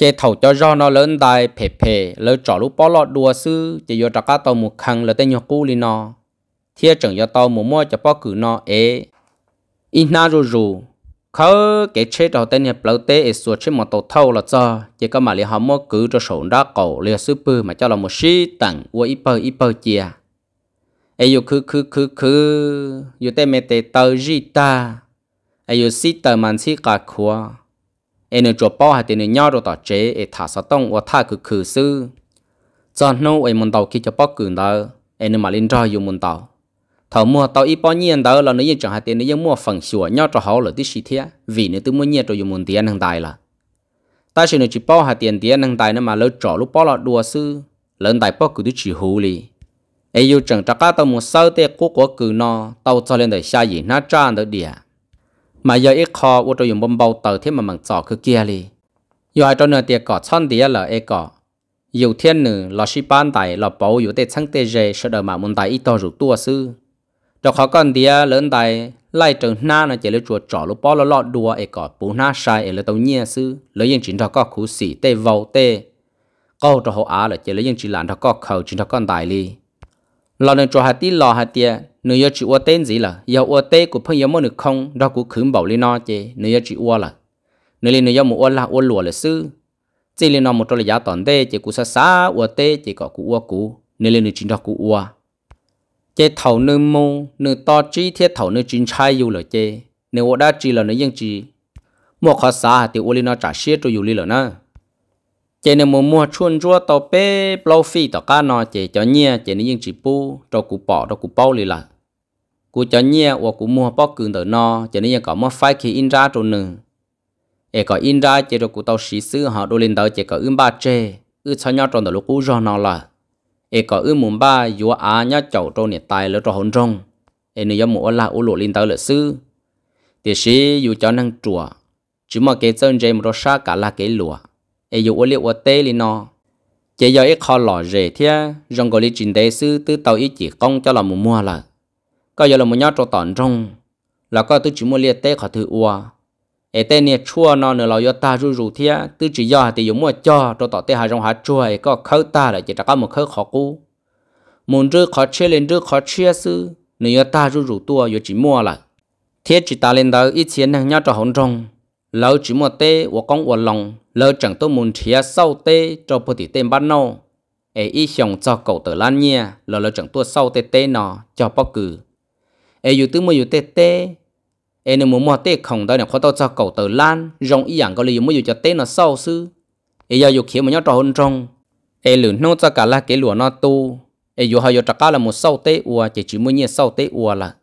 chế thầu cho do nó lớn đại phê phê lỡ trò lúc bỏ lọt đùa sư chỉ vô trò cá tàu một khăn lỡ tên nhọc cũ li nó thiê trưởng cho tàu một mua cho bỏ cử nó ế ít na rù rù khớ cái chế đầu tên nhập lỡ tế ế xua chế một tàu thâu là cho chỉ có mà li họ mua cử cho sổ đá cầu lìa sư bư mà cho là một sĩ tặng ua ít bơ ít bơ chia ế yêu khứ khứ khứ khứ yêu tên mẹ tê tờ gì ta ế yêu sĩ tờ màn sĩ cả khua em nên chụp bao hay tiền nhau rồi tỏ chế em thả sao tông và thả cứ khử sư cho nó em muốn tàu khi cho bao cử đó em nên mà linh rồi dùng muốn tàu thầu mua tàu ít bao nhiêu đó là nếu như chẳng hay tiền nếu mua phần sửa nhau cho họ là tí xí thế vì nó tôi mua nhiều rồi dùng muốn tiền hàng đại là ta sẽ nên chỉ bao hay tiền tiền hàng đại nữa mà lỡ trỏ lúc bao là đùa sư lớn đại bao cứ tôi chỉ hú li ai yêu chẳng chắc tao muốn sao thế cố cố cứ nó tao cho lên đời xa gì nó tràn tới địa mà giờ ít khó vô trò dùng bom bao tờ thế mà mảng trò cứ kia li giờ hai trò nửa tiệt cỏ chọn địa là e cỏ dù thiên nữ là sĩ ban tại là bảo dù tê chẳng tê dê sợ đờ mà muốn tại ít to rủ tua sư đó khó con địa lớn tại lại trường na nó chỉ lấy chuột trò lúc bỏ lo lọ đùa e cỏ bù na sai e lấy tàu nhia sư lấy những chuyện đó có khú sĩ tê vào tê câu trò họ á là chỉ lấy những chuyện làm đó có khẩu chính đó con đại li lo nên trò hạt tí lo hạt tiệt nếu giờ chị ua tên gì là giờ ua tên của phong giờ mỗi được không đó của khử bảo lên nó chứ nếu giờ chị ua là nếu lên nếu giờ muốn ua là ua lùa là sư chỉ lên nó một trò là giá toàn thế, chỉ của xa xa ua tên chỉ có của ua cũ nếu lên nếu chính đó của ua chế thầu nư mô nư to chi thiết thầu nư chính chai dù là chế nếu ua đã chỉ là nếu dân chỉ mua khó xa thì ua lên nó trả xiết cho dù lên là na chế nếu mua mua chuôn chua tàu bê plau phi tàu cá nó chế cho nhia chế nếu dân chỉ bu cho cụ bỏ cho cụ bao lên là cú cho nhia hoặc cú mua bao cường tới no cho nên có một phái khi in ra trộn nử e có in ra chỉ rồi cú tàu sĩ sư họ đôi lên tới chỉ có ưm ba chê ư cho nhau trộn tử lúc cú do nó là e có ưm muốn ba yếu á nhá chậu trộn này tài lỡ trộn hồn trong e nếu mua là u lộ lên tới lỡ sư thì sĩ yếu cho năng chùa chỉ mà cái chân dây một sa cả là cái lụa e yếu u liệu u tê lên nó chỉ do ít khó lò rề thia rong gọi là trình tế sư tư tàu ít chỉ công cho là mua mua là ก็ยาลมยอดตอนจงแล้วก็ตื้อจิมัวเลียเต้ขอถืออัวเอเต้เนี่ยชั่วนอนเนเรายอตารูรูเทียตื้อจิยอติอยู่มัวจ่อตัวต่อเต้หาจงหาช่วยก็เข้าตาเลยจิตก็มึงเข้าขอกู มุนรื้อขอเชื่อเลนรื้อขอเชื่อซื้อเนื้อตารูรูตัวอยู่จิมัวละเทียจิตาเลนเดออีเชียนนางยอดจะหงจงเราจิมัวเต้วัวกองวัวลงเราจังตัวมุนเทียเศร้าเต้จอปฏิเต้บ้านนอเออีชงจอเก่าเตอล้านเนี่ยเราเราจังตัวเศร้าเต้เต้นอจอปอกือ ai dù tư mới dù tê tê ai nếu muốn mua tê không đó là khó tao cho cầu tử lan rong ý rằng có lý mới dù cho tê nó sâu sư ai giờ dù khiến mà nhớ trò hôn trong ai lử nô cho cả là cái lúa nó tu ai dù họ dù trắc là một sâu tê ua chỉ chỉ mới nhẹ sâu tê ua là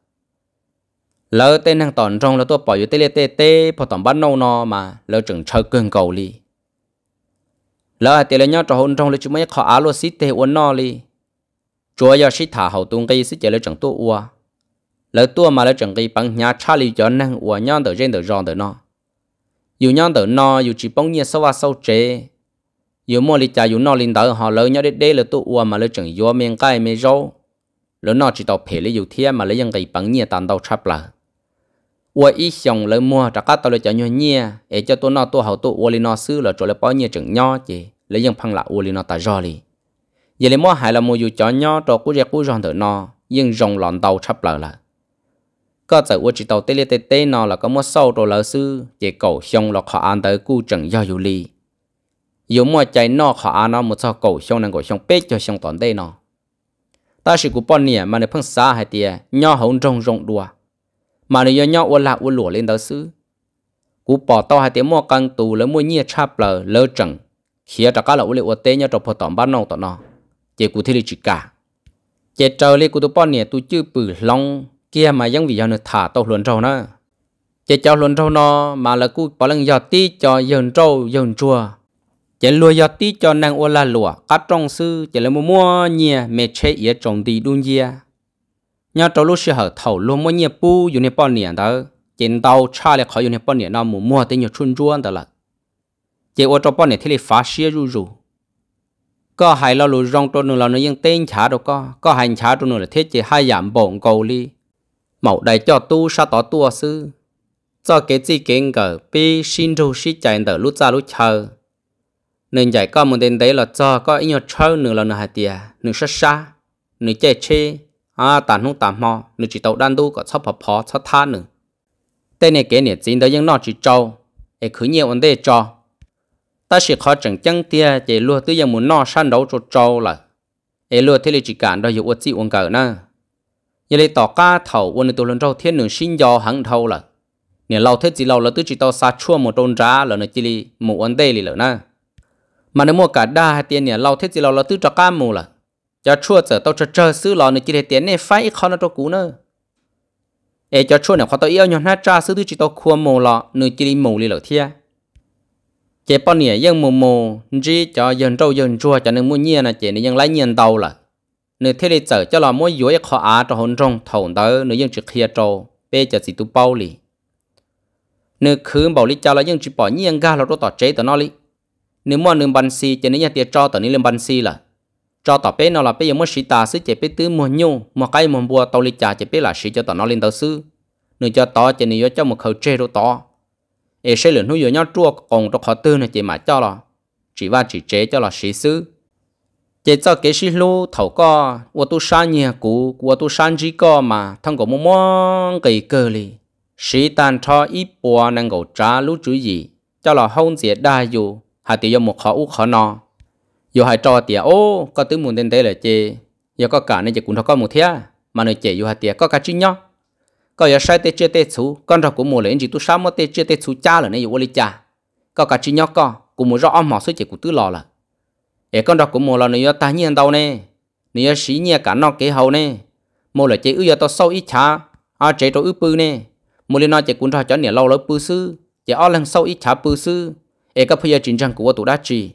lỡ tê năng tòn trong là tôi bỏ dù tê lê tê tê bỏ tòn bắt nô nó mà lỡ chừng chơi cơn cầu li lỡ tê lê nhớ trò hôn trong là chỉ mới khó á lô xít tê uốn nó li chúa giờ xí thả hậu tung cây xí chơi lỡ chẳng tu ua lỡ tua mà lỡ chẳng cái bằng nhà cha lý cho năng của nhau tới trên tới ròn tới nó dù nhau tới nó dù chỉ bóng nhiên sâu và sâu chế dù mua lý cha dù nó linh tới họ lỡ nhau để đây là tua ua mà lỡ chẳng do miền cái miền râu lỡ nó chỉ tàu phê lý dù thiên mà lỡ dân cái bằng nhiên tàn tàu chắp lại ua ít xong lỡ mua trả cá tàu lỡ cho nhau nhiên để cho tôi nó tôi học tôi ua lý nó xứ lỡ chỗ lỡ bao nhiêu chẳng nho chị lỡ dân phăng lại ua lý nó ta rò lý vậy lấy mua hại là mua dù cho nhau trò cú rẻ cú ròn tới nó nhưng rồng lòn tàu chắp lại là có giờ uất chỉ tàu tê tê tê nó là có mua sâu đồ lỡ sư chỉ cầu xong là khó ăn tới cu chẳng do dù lì dù mua chạy nó khó ăn nó một sao cầu xong năng cầu xong bết cho xong toàn tê nó ta chỉ cú bọn nè mà nó phăng xa hay tiề nhỏ hổng rong rong đùa mà nếu nhỏ uất là uất lụa lên tới sư cú bỏ tao hay tiề mua căn tù lỡ mua nhia chap lỡ lỡ chẳng khi ta cá là uất lụa tê nhau trong phò tỏm bán nong tọt nó chỉ cú thi lịch cả chỉ trời li cú tụ bọn nè tụ chữ bự long kia mà giống vì do nó thả tàu luận trâu nữa, chỉ cho luận trâu nó mà là cứ bỏ lần giọt tí cho dần trâu dần chua chỉ lùa giọt tí cho năng ô la lùa cắt trong sư chỉ là mua mua nhia mẹ chế yết trồng tí đun nhia nhà trâu lúc xưa hở thầu luôn mua nhia bu dùng nhia bao niệm đó chỉ tàu cha lại khỏi dùng nhia bao niệm nó mua mua tới nhiều chun chuan đó là chỉ ô trâu bao niệm thì lại phá xia rù rù có hai lo lù rong trâu nữa là nó ยัง tên chả đâu có có hành chả trâu nữa là thiết chỉ hai giảm bổng cầu li mẫu đại cho tu sa tỏ tu sư cho cái gì cái ngờ bi xin đồ sĩ chạy đỡ lúc ra lúc chờ nên giải có một đến đấy là cho có ít nhiều chơi nửa là nửa hạt tiền nửa sát sa, nửa chè chê à tàn không tàn mò nửa chỉ tàu đan tu có sắp hợp phó sắp tha nửa tên này cái này chính đấy những nó chỉ trâu để khử nhiều vấn đề cho ta sẽ khó chẳng chẳng tia chỉ luôn tự nhiên muốn nó săn đấu cho trâu là ấy luôn thế là chỉ cản đòi dụ ớt gì uống cờ nữa giờ lấy tỏ cá thầu quân tụ lần trâu thiên đường sinh do hẳn thầu là nhà lâu thế chỉ lâu là tứ chỉ tao xa chua một tôn giá là nó chỉ li một ấn tê li là na mà nếu mua cả đa hai tiền nhà lâu thế chỉ lâu là tứ cho cá mù là cho chua giờ tao cho chờ xứ lò nó chỉ để tiền này phải khó nó cho cú nữa ai cho chua nè khó tao yêu nhau ha cha xứ tứ chỉ tao khua mù lò nó chỉ li mù li là thia chế bao nè dân mù mù chỉ cho dân trâu dân chua cho nên mua nhiên là chế nên dân lấy nhiên tàu là nếu thế thì chở cho là mỗi dưới khó á cho hồn trong thầu đó nếu dân chỉ khía trâu bây giờ chỉ tu bao lì nếu khứ bảo lý cho là dân chỉ bỏ nhiên ga là đốt tỏ chế tỏ nó lì nếu mà nương bắn xì cho nên nhà tiệt cho tỏ nên lên bắn xì là cho tỏ bé nó là bây giờ mới xí ta xí chế bé tứ mua nhung mà cái mua bùa tàu lý cha chế bé là xí cho tỏ nó lên tàu sư nếu cho tỏ cho nên cho một khẩu chế đốt tỏ ấy sẽ lượng nuôi nhau chua còn trong khó tư này chỉ mà cho là chỉ và chỉ chế cho là xí sư chế cho cái xí lô thầu co của tôi sáng nhà cũ của tôi sáng chỉ co mà thằng cổ mua mong cái cơ li sĩ tan cho ít bùa năng cổ trả lú chú gì cho là hôn dễ đa dù hà tiêu do một khó u khó no dù hai cho tiệt ô có tứ muốn tên tế là chê giờ có cả nên chỉ cũng thằng có một thế mà nơi chê dù hà tiệt có cả chi nhó có giờ sai tê chưa tê chú con rau cũng mua lên chỉ tu sáng mà tê chưa tê chú cha là nên dù ô li cha có cả chi nhó co cũng muốn rõ âm mỏ số chỉ của tứ lò là e con đọc cũng mua là nó ta nhiên đâu nè nó xí nhẹ cả nó kế hậu nè mua là chế ư giờ tao sâu ít chả à chế tao ư bư nè mua lên nó chế cũng ra cho nè lâu lâu bư sư chế ao lần sâu ít chả bư sư e các bây giờ chính trang của tụ đã chỉ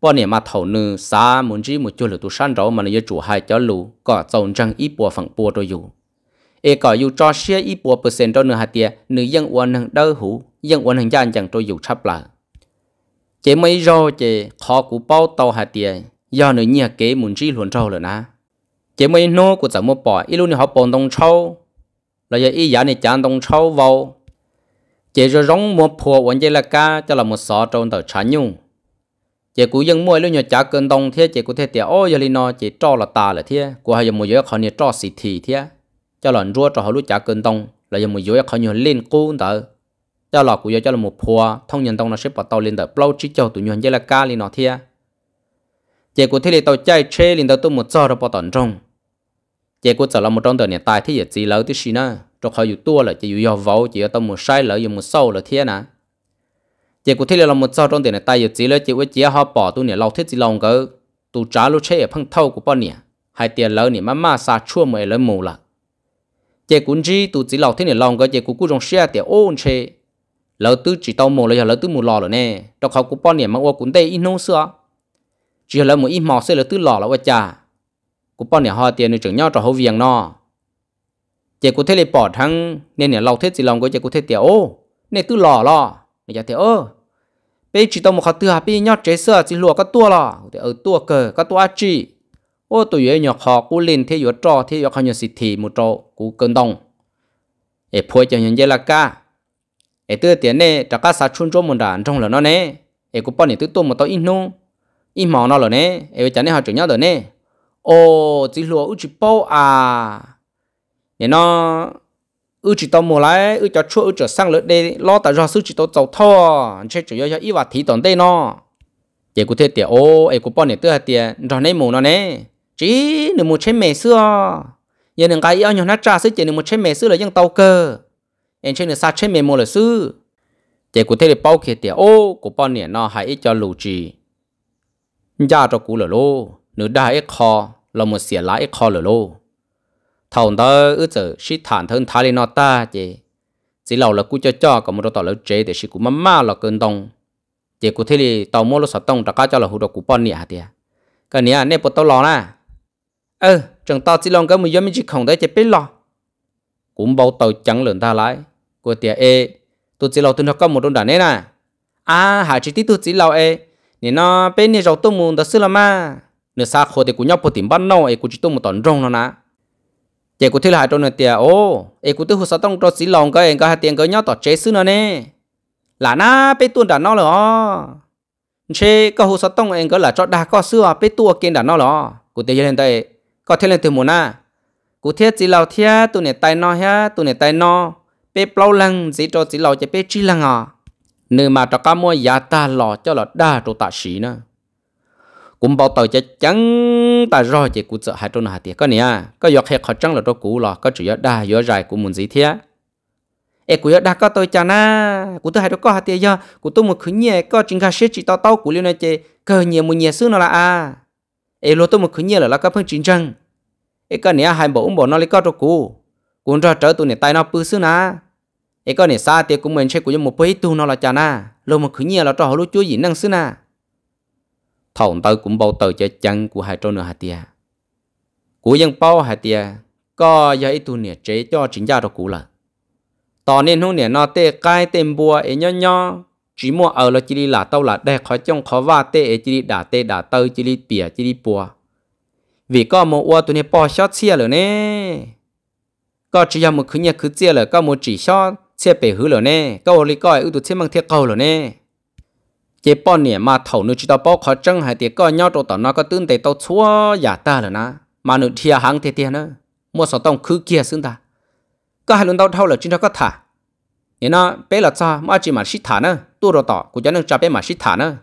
bọn nè mà thầu nữ xa muốn gì một chỗ là tụ sản rồi mà nó chủ hai cho lù có trồng trang ít bùa phẳng bùa rồi dù e có dù cho xe ít bùa phần trăm đó nữa hạt tiệt nữ dân uốn hàng đỡ hủ dân uốn hàng gian chẳng tôi dù chấp lại chế mấy rau chế khó cú bao tàu hạt tiền do nữa nhà kế muốn chi luôn trâu rồi na chế mấy nô của chẳng một bỏ ít luôn họ bồn đông trâu là giờ ý giả này chán đông trâu vào chế rồi rong mua phù vẫn chế là ca cho là một sọ trâu tàu chán nhung chế cú dân mua luôn nhà chả cần đông thế chế cú thế tiền ô giờ li nó chế trâu là ta là thế của hai giờ mua giờ họ nhà trâu xịt thì thế cho là rua cho họ lúc chả cần đông là giờ mua giờ họ nhà lên cú tờ cho lọ của cho là một phùa thông nhận tông nó sẽ bỏ tàu lên tới bao chỉ cho tụi nhau dây là ca lên nó thia chế của thế là tàu chạy chê lên tới tụi một giờ rồi bắt tận trong chế của giờ là một trong tờ này tài thế giờ gì lỡ tí xí nữa rồi khỏi dù tua là chỉ dù vào, vấu chỉ ở tàu một sai lỡ dùng một sâu là thia nè chế của thế là một giờ trong tờ này tài giờ gì lỡ chỉ với chỉ họ bỏ tụi này lâu thế gì lòng cơ tụi trả lúc chê ở phăng thâu của bao nè hai tiền lỡ nè má má xa chua mày lỡ mù là chế cũng chỉ tụi chỉ lâu thế này lòng cơ chế của cũng trong xe tiền ôn chê lỡ tư chỉ tao mù lấy lỡ tư mồ lò rồi nè trong khẩu của bao niệm mà ô cũng tê ít nô xưa chỉ là một ít mỏ sẽ lỡ tư lò là ô chà của bao niệm hoa tiền được trưởng nhau trò hậu viền nọ chỉ có thể lấy bỏ thăng nên nè lâu thế gì lòng có chỉ có thể tiểu ô nè tư lò lò nè giờ tiểu ơ bây chỉ tàu một khẩu tư hà bây nhau chế sơ chỉ lùa các tua lò thì ở ừ, tua cờ các tua chỉ ô tụi ấy nhọc khó cú lên thế yếu trò thế yếu khó nhỏ xịt thì một trò cú cơn đồng để phơi cho nhân dân là ca ai tư tiền này trả cả sát chun cho mình đàn trong là nó nè ai cũng bao nhiêu thứ tôi một tao ít nu ít mỏ nó rồi nè ai với cha này họ chủ nhau rồi nè ô chỉ lúa ưu chỉ bao à nhà nó ưu chỉ tao mua lại ưu cho chua ưu cho sang lợn đây lo tại do sư chỉ tao giàu thọ chơi chủ yếu cho ít và thí tổn đây nó ai cũng thế tiền ô ai cũng bao nhiêu thứ tiền rồi này mù nó nè chỉ nửa một chén mè xưa giờ đừng cái yêu nhau nó trả sức chỉ nửa một chén mè xưa là dân tàu cơ เอ็นเช่นเนี่ยซาเช่เมโมเลยซือเจ้กูเทเป้าเขียเตียโอ้กูป้อนเนี่ยนอหายไอจอลูจีญาตะกูเหรอโลหนูได้เอคอ เราหมดเสียหลายไอคอเหรอโลท่านเดออือจะชิดฐานเทินทายเลยนอตาเจ้สิเราเรากูจะจ่อก็มันจะต่อแล้เจ้แต่สิกุมั่มมาเราเกินตรงเจ้กุเทเลต่อโมเลยสัตว์ตรงตะก้าเจ้าเราหูดอกกุป้อนเนี่ยเดียก็เนี่ยเนี่ยปวดตัวรอนะเออจังตอนจีลองก็มือเย้อมจิกของได้จะเป็รอ cũng bao tàu chẳng lớn ta lại của tiệt e tôi chỉ lâu tôi nó có một đồn đàn này à, nè à hà chỉ tí tôi chỉ lâu e nên nó bên này rau tôi muốn đó xưa là mà nửa xa khổ thì cũng nhóc một tìm bắt nâu e cũng chỉ tôi một tòn rong nó nè chị cũng thấy là trong này tiệt ô e cũng tôi hồ sao tông cho chỉ lòng cái anh cái tiền cái nhóc tỏ chế xưa nó nè là na bên tuần đàn nó rồi chế cái hồ sao tông anh cái là cho đà có xưa bên tuần kia đàn nó rồi của tiệt lên đây có thể lên từ mùa na cụ thiết chỉ lầu thia tụi này tay no ha tụi này tay no bé plau lăng chỉ cho chỉ lầu chỉ bé chi lăng à nếu mà cho cá mua giá ta lò cho là đa rồi tạ sĩ nữa cũng bảo tàu chỉ chẳng ta rồi chỉ cụ sợ hai trôn nào tiệt có nè có giọt hết khó trăng là cho cũ lò có chỉ giọt đa giọt dài của muốn gì thế ê cụ yếu đa có tôi cha na cụ hai đứa có hạt tiệt do cụ một khứ nhẹ có chính ca xếp chỉ tao tao cụ liên này chơi cờ nhẹ một nhẹ xưa nó là à ê lúa tôi một khứ nhẹ là lá cá phân chính trăng cái này hai bộ ông bộ nó lấy cái cho cũ, cũng cho trở tụi này tay nó bự xứ na cái này xa thì cũng mình sẽ của một bấy tu nó là cha na lâu mà khứ nhiều là cho họ lúc chúa gì năng xứ na thầu tơ cũng bao tờ cho chăng của hai trâu nửa hạt tia của dân bao hạt tia có giấy tu này chế cho chính gia cho cũ là tỏ nên hôm nay nó tê cai tên bùa ấy nho nho chỉ mua ở là chỉ đi là tao là đẹp khó trông khó va tê ấy chỉ đi đả tê đả tơ chỉ đi bìa chỉ đi bùa vì có một ô tụi này bỏ sót xe rồi nè có chỉ cho một khứ nhà khứ chia là có một chỉ xa xe bể hứa rồi nè có một lý coi ưu tụi xe mang theo cầu rồi nè chế bỏ nè mà thấu nữa chỉ tao bỏ khó chân hay tiền có nhau trâu tao nó có tương tế tao chúa giả ta rồi nè mà nữa thia hàng thế tiền nữa mua sáu tông khứ kia xứng ta có hai lần tao thâu là chỉ tao có thả nhớ nó bé là cha mà chỉ mà xịt thả nữa tôi rồi tao cũng cho nó cho bé mà xịt thả nữa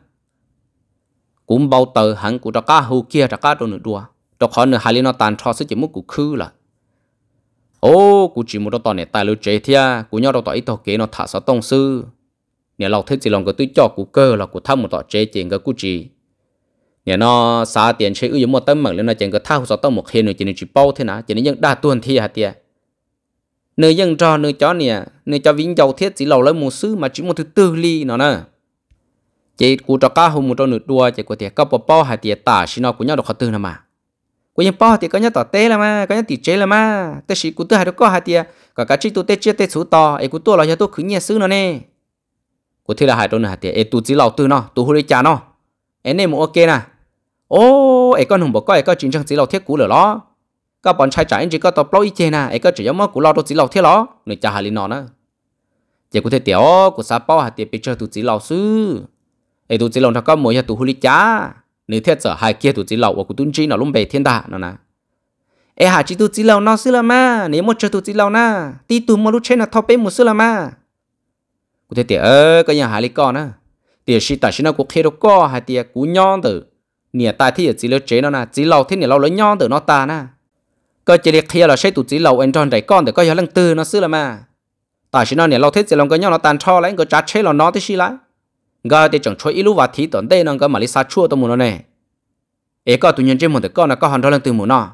cũng bao tờ hàng của tao cá hưu kia tao cá đồ nữa đùa đó khó nữa hai lý nó tàn cho sự chỉ muốn cụ khư là ô cụ chỉ muốn đó toàn này tài lưu chế thia cụ nhau đó tỏ ít thọ kế nó thả sao tông sư nhà lọc thích gì lòng cái tôi cho cụ cơ là cụ tham một tỏ chế tiền cái cụ chỉ nhà nó xa tiền chế ưu giống một tấm mạng lên là tiền cái thao sao tông một hiền nữa chỉ nên chỉ bao thế nào chỉ nên những đa tuần thi hà tiền nơi dân trò nơi chó nè nơi cho vĩnh giàu thiết chỉ lầu lấy một sư mà chỉ một thứ tư ly nó nè chỉ cụ cho cá hôm một trò nửa đua chị có thể cấp vào bao hà tiền tả xin nó của nhau được khó tư nào mà cô nhân bỏ thì có nhớ tỏ tê là mà có nhớ tỷ chế là mà tê sĩ cú tư hai đứa có hai tia cả cả chị tu tê chia tê số to ấy cú tu là cho tôi khứ nhà sư nó nè cú thứ là hai đứa nữa hai tia ấy tu chỉ lầu tư nó tu hôi cha nó ấy nên một ok nà, ô ấy con hùng bỏ coi ấy có chính trang chỉ lầu thiết cú lửa lo các bọn trai trai chỉ có tập lâu ít chê nà, ấy có chỉ giống cú lo đồ chỉ lầu thiết lo người cha hai linh nó nữa chỉ cú thế tiểu cú sa bao hai tia bị chơi tu chỉ lầu sư ấy tu chỉ lầu nó có mỗi nhà tu hôi cha nếu thiết giờ hai kia tụi chỉ lậu của tụi chỉ nó luôn bề thiên đà nó nè ê hà chỉ tụi chỉ lậu nó xí là ma nếu một chơi tụi chỉ lậu na tí tụi mà lúc chơi là thọc bê một xí là ma cụ thể tiệt ơ, cái nhà hà lý con á tiệt sĩ ta sĩ nó cũng khi đâu có hà tiệt cú nhon tử nè ta thì chỉ lỡ chế nó nè chỉ lậu thế nè lậu lỡ nhon tử nó ta nè có chỉ liệt khi là sẽ tụi chỉ lậu anh tròn đại con để có giờ lăng tư nó xí là ma tại sĩ nó nè lậu thế chỉ lòng cái nhon nó tàn cho lấy cái chát chế là nó thế xí lại ga thì chẳng cho ít lúc và thí tận đây nó cái mà lấy xa chua tôi muốn nó này ấy có tụi nhân trên một đứa con có hòn đó lần từ muốn nó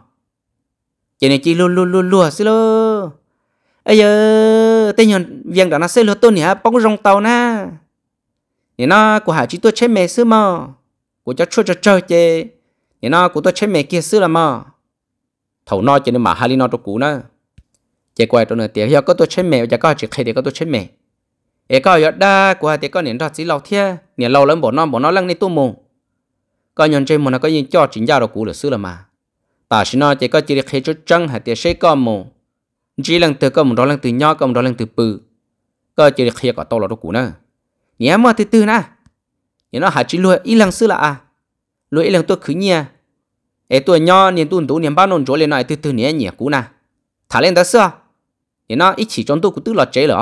chỉ này chỉ luôn luôn luôn luôn xí lô ấy giờ tên nhân viên đó nó sẽ lừa tôi nhỉ bóng rồng tàu na nhỉ nó của hải chỉ tôi chém mẹ xứ mà của cho chua cho chơi chơi. nhỉ nó của tôi chém mẹ kia xứ là mà thầu no cho nên mà hai nó tôi cũ nữa chỉ quay tôi nói tiếc giờ có tôi chém mẹ giờ có chỉ khi để có tôi chém mẹ เอก็ยอดได้กว่าเด็กก็เนี่ยรัดสีเราเทียเนี่ยเราเริ่มบ่นอนบ่นอนลังในตู้มงก็ย้อนใจมันก็ยิงจอดจินยาเรากูหรือซื้อละมาแต่ฉันน่ะเด็กก็จีเรียกจุดจังหาเด็กใช้ก็มงจีลังตัวก็มันร้อนลังตัวยอก็มันร้อนลังตัวปือก็จีเรียกก็โตเราดูกูนะเนี่ยมาตื่นตื่นนะเนี่ยน้อหาจีรวยอีลังซื้อละอ่ะรวยอีลังตัวขึ้นเนี่ยไอตัวย่อเนี่ยตุนตุเนี่ยบ้านนนจ๋เลยหน่อยตื่นตื่นเนี่ยเนี่ยกูนะถ้าเล่นแต่เสื้อเนี่ยน้ออีฉีจนตัวกูตื่นหลอดใจเหรอ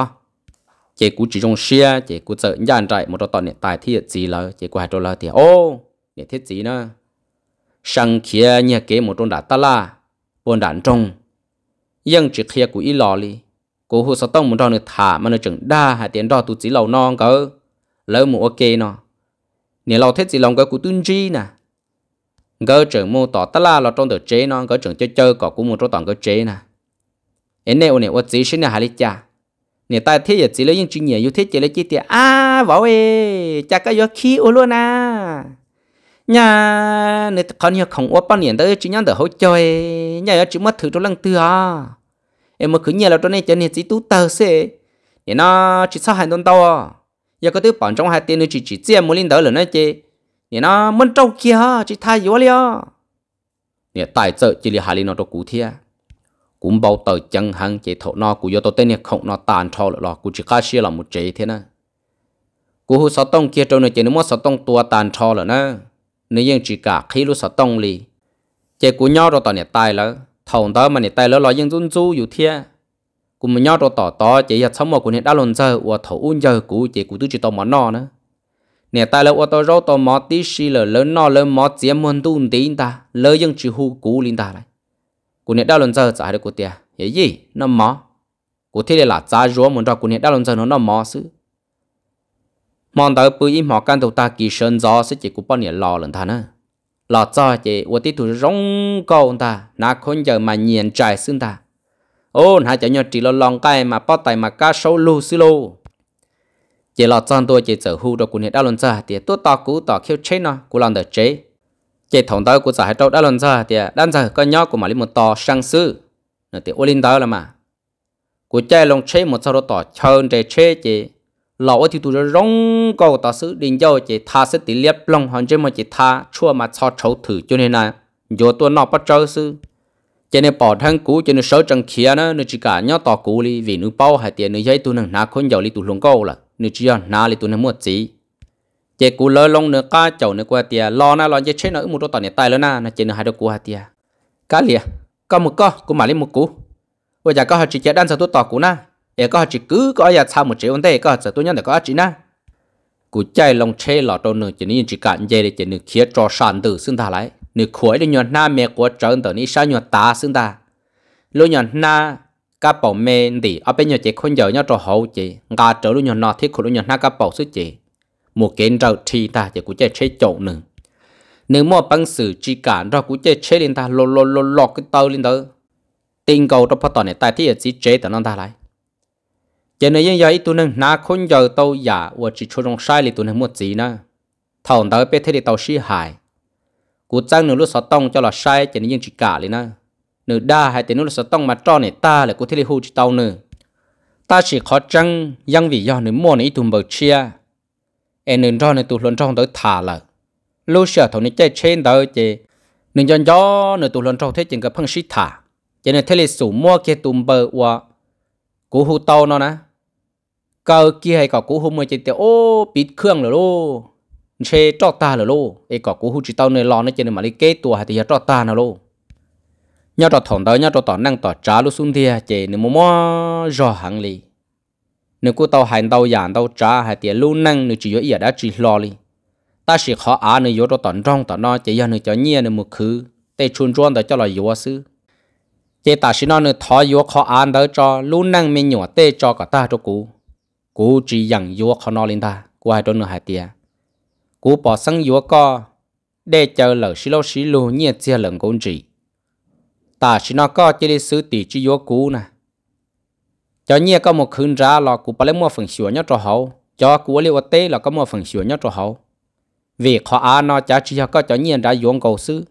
chế cú chỉ trong xe chế cú sợ nhàn trại một trong toàn nền tài thiết gì là chế cú hai trâu là thì ô nền thiết gì nữa sang kia nhà kế một trong đã ta la buồn đàn trong nhưng chỉ kia cú ít lò li cú hồ sơ tông một trong nền thả mà nó chừng đa hai tiền đó tụ chỉ lâu non cơ lỡ một ok nó nền lâu thiết gì lòng cơ cú tuân chi nè gỡ trưởng mô tỏ ta la là trong tờ chế nó gỡ trưởng chơi chơi có cú một trong toàn gỡ chế nè em nè ô này ô chỉ xin nè hai lít cha nè ta thế giờ chỉ lấy chuyện nhẹ yêu thế chỉ lấy chi tiền à bảo ê cha cái gió khí luôn à nhà nè con nhà không ô bao nhiêu tới chỉ nhắn đỡ hỗ chơi nhà ở chỉ mất thử trong lăng tư à em mà cứ nhà là trong này cho nên chỉ tú tờ xe nè chỉ sao hành tôn tao à giờ có thứ bọn trong hai tiền nữa chỉ chỉ chia muốn lên đỡ là nó chứ nè nó trâu kia chỉ thay vô liền nè tài trợ chỉ là hà linh nó trong cụ cũng bao tờ chân hăng chế thọ nó cũng do tôi tên này không nó tàn cho lọ cũng chỉ cá xí là một chế thế na cũng hú sáu tông kia trâu này chế nó mất sáu tông tua tàn cho là na chỉ cả khí lúc sáu tông li chế cú nhò rồi tao này tai lỡ thầu đó mà này tai lỡ lo ยัง run rú อยู่ thế cú mà nhò rồi tỏ tỏ chế giờ sống mà cũng này đã lồn giờ và thầu un giờ cú chế cú tự chỉ tao mò nò, nữa nè ta lỡ ô tô rô tô mó tí xí lỡ lớn nó lớn mó chế môn tu tí ta lỡ dân chỉ hù cú linh ta lại cú nè đau lần giờ trả được cú tiền vậy gì nó mò cú thấy là trả rúa muốn cho cú nè đau lần giờ nó nó mò chứ, mong tới bây giờ mọi căn tụ ta kỳ sơn gió sẽ chỉ cú bao nè lò lần thà nữa lò cho chị ủa tí thủ rong câu ta na khôn giờ mà nhìn trái xương ta ô na chả nhỏ chỉ lo lòng cay mà bao tay mà cá sấu lu xí lu chỉ lọt chân tôi chỉ sở hữu cho của nét đau lần giờ thì tôi tao cú tao kêu chế nó cú làm được chế chế thống tới của giải trâu đã lần ra thì đang giờ con nhóc của mà lên một tò sang sư nữa thì ô linh đó là mà của chế lòng chế một sau đó tỏ chơi chế chế chế lão thì tụi nó rong cầu tỏ sự đình dâu chế tha sẽ tỷ liệt lòng hoàn chế mà chế tha chua mà cho trâu thử cho nên là do tôi nọ bắt trâu sư cho nên bỏ thang cũ cho nên sợ chẳng kia nữa nó chỉ cả nhóc tỏ cũ đi vì nó bao hay tiền nó dây tụi nó nà khốn dầu đi tụi lòng câu là nó chỉ là nà đi tụi nó mua gì chế cú lơ long nữa cá chậu nữa qua tiề lo na lo chế chế nó một đôi tỏi này tay lớn na nó chế nó hai đôi cú hạt tiề cá lìa có một co cú mà lấy một cú bây giờ có hạt chỉ chế đan sao tôi tỏ cú na để có hạt chỉ cứ có giờ à, sao một chế vấn đề có hạt tôi nhận được có hạt chỉ na cú chạy long chế lọ trâu nữa chỉ nên chỉ cạn dây để chỉ nửa khía trò sàn từ xương ta lại nửa khối để nhọn na mẹ của trơn tờ ní sao nhọn tá xương ta lo nhọn na cá bầu mẹ thì ở bên nhọn chế con giờ nhọn trò hậu chế gà trở lo nhọn nọ thiết khổ lo nhọn na cá bầu sức chế một cái rau chi ta chỉ cũng chơi chế chỗ nữa nếu mà bằng sự chỉ cả rau cũng chơi chế lên ta lo lo lo lo cái tàu lên đó tiền cầu đó phát tỏ này ta thì là chỉ chế tận nó ta lại giờ này giờ ít tụi nâng na khôn giờ tàu giả và chỉ cho trong sai thì tụi nâng một gì nữa thầu đó biết thế thì tàu xí hại cú trang nửa lúc sáu tông cho là sai chỉ nên chỉ cả lên nữa nửa đa hay tiền nửa lúc sáu tông mà cho này ta là cú thế thì hụt tàu nữa ta chỉ khó chăng nhưng vì do nửa mua này tụi bờ chia em nên trong nên tụ luận trong tới thả là lúc xưa thằng này chơi trên tới chị nên cho cho nên tụ luận trong thế chừng cái phăng xí thả cho nên thế là sủ mua kia tụm bờ qua cú hú tàu nó nè cờ kia hay cả cú hú mới chỉ tiêu ô bịt khương rồi lô chế cho ta rồi lô ấy cả cú hú chỉ tàu nơi lo nó cho nên mà lấy kế tua hay thì cho ta nào lô nhau trọ thằng đó nhau trọ tỏ năng tỏ trả luôn xuống thia chị nên mua mua giò hàng lì nếu cô tàu hành tàu giản tàu trả hay tiền lưu năng nếu chỉ có ý đã chỉ lo đi ta chỉ khó á nếu yếu tận trong tận nó chỉ do nếu cho nhẹ nếu một khứ tê chuồn chuồn tao cho là yếu sư chỉ ta chỉ nói nếu thọ yếu khó án đó cho lưu năng mình nhỏ tê cho cả ta cho cô cô chỉ dặn yếu khó nó lên ta cô hai đôi nữa hai tiền cô bỏ sang yếu co để chờ lỡ xí lâu xí lô nhẹ chia lần công chỉ ta chỉ nói co chỉ để sứ tỷ chỉ yếu cô nè cho nhia có một khương ra là cụ bà lấy mua phần sửa nhá trò hậu cho cụ liệu tế là có mua phần sửa nhá trò hậu vì khó á nó chả chỉ có cho nhiên ra dụng cầu sư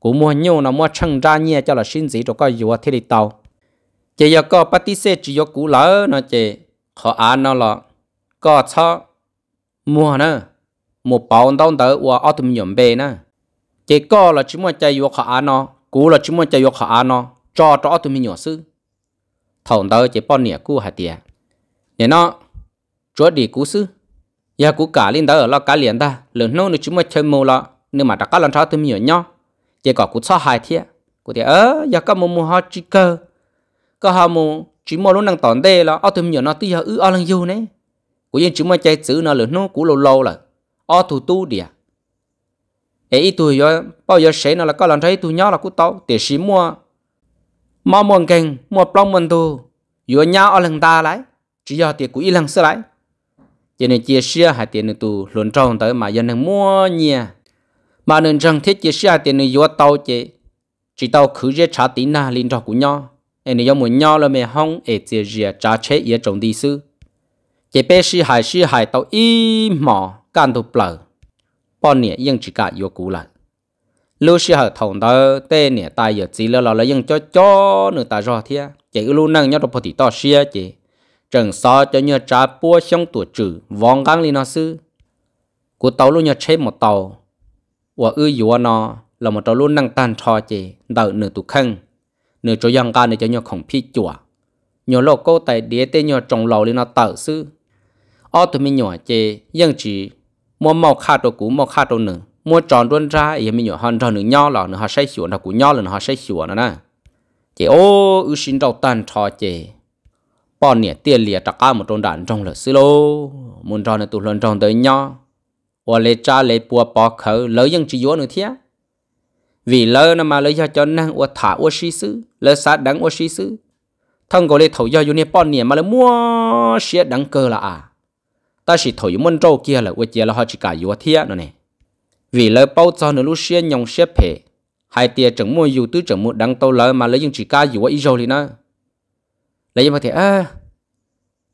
cụ mua nhiều nó mua chân ra nhia cho là sinh gì cho có dụng thì đi tàu chỉ giờ có bắt tí xe chỉ có cụ lỡ nó chỉ khó á nó là có cho mua nữa một bao đông tới và ở tụm nhầm bề nữa chỉ có là chỉ mua chạy dụng khó á nó cụ là chỉ mua chạy dụng khó á nó cho cho tụm nhầm sư thầu đó chỉ bao nĩa cú hạt tiền nè nó chúa đi cú sư giờ cú cả lên đó ở lo cả liền ta lớn nô nữa chúng mà chơi mù lo nên mà đã cá lần sau tôi nhiều nhau chỉ có cú cho hai thiệt cú thì ớ giờ có một mùa hoa chỉ cơ có hoa mùa chỉ mua luôn đang tòn đê là ở tôi miệng nó tí giờ ư ở lần yêu nè cú yên chúng mà chơi chữ nó lớn nô cú lâu lâu là ở thủ tu đi à ấy tuổi rồi, bao giờ sẽ nó là có lần thấy tôi nhớ là cú tao để xí mua mà muốn kinh một plong muốn tu giữa nhau ở lần ta lại chỉ do tiền của y lần xưa lại cho nên chia sẻ hai tiền tu luôn trong tới mà dân hàng mua nhà mà nên rằng thiết chia sẻ tiền này vừa tàu chế chỉ tàu khử chế trả tí na liên trò của nhau anh này do muốn nhau là mẹ hong ế chia sẻ trả chế ý trọng đi sư chế bé sĩ hai sĩ hai tàu y mỏ can tu bờ bọn nè yên chỉ cả vô cũ lại lúc xưa họ thông đó tên nè tài giờ chỉ là lo là dân cho cho nữa ta rõ thế chỉ lúc năng nhau đọc thì to xia chỉ trần so cho nhờ trả bua xong tuổi trừ vong gang lên nó sư của tàu luôn nhờ chế một tàu và ư dùa nó là một tàu luôn năng tan trò chế đợi nửa tụ khăn nửa chỗ dân ca nửa cho nhờ khổng phi chùa nhờ lộ câu tài đĩa tên nhờ trồng lầu lên nó tờ sư ở tụi mình nhỏ chế dân chỉ mua màu khá đồ cũ màu khá đồ nữa mua tròn luôn ra ý mình nhớ hòn tròn nữa nho là nữa họ say xỉu nó cũng nho là họ say xỉu nó nè chị ô ư xin đầu tan trò chị bọn nè tiền lìa trạc cao một tròn đạn trong là xí lô muốn tròn là tụi lần tròn tới nho và lấy cha lấy bùa bỏ khờ lấy những chỉ vua nữa thế vì lỡ nó mà lấy do cho năng và thả và xí xứ lấy sát đắng và xí xứ thằng có lấy thầu do dù nè bọn nè mà lấy mua xe đắng cơ là à ta chỉ thầu muốn trâu kia là và kia là họ chỉ cả vua thế nữa này vì lời bao cho nữa lúc xuyên nhong xếp phê hai tia chẳng mua dù tứ chẳng mua đăng tàu lỡ mà lấy những chỉ ca dù ý rồi thì nó lấy mà thì à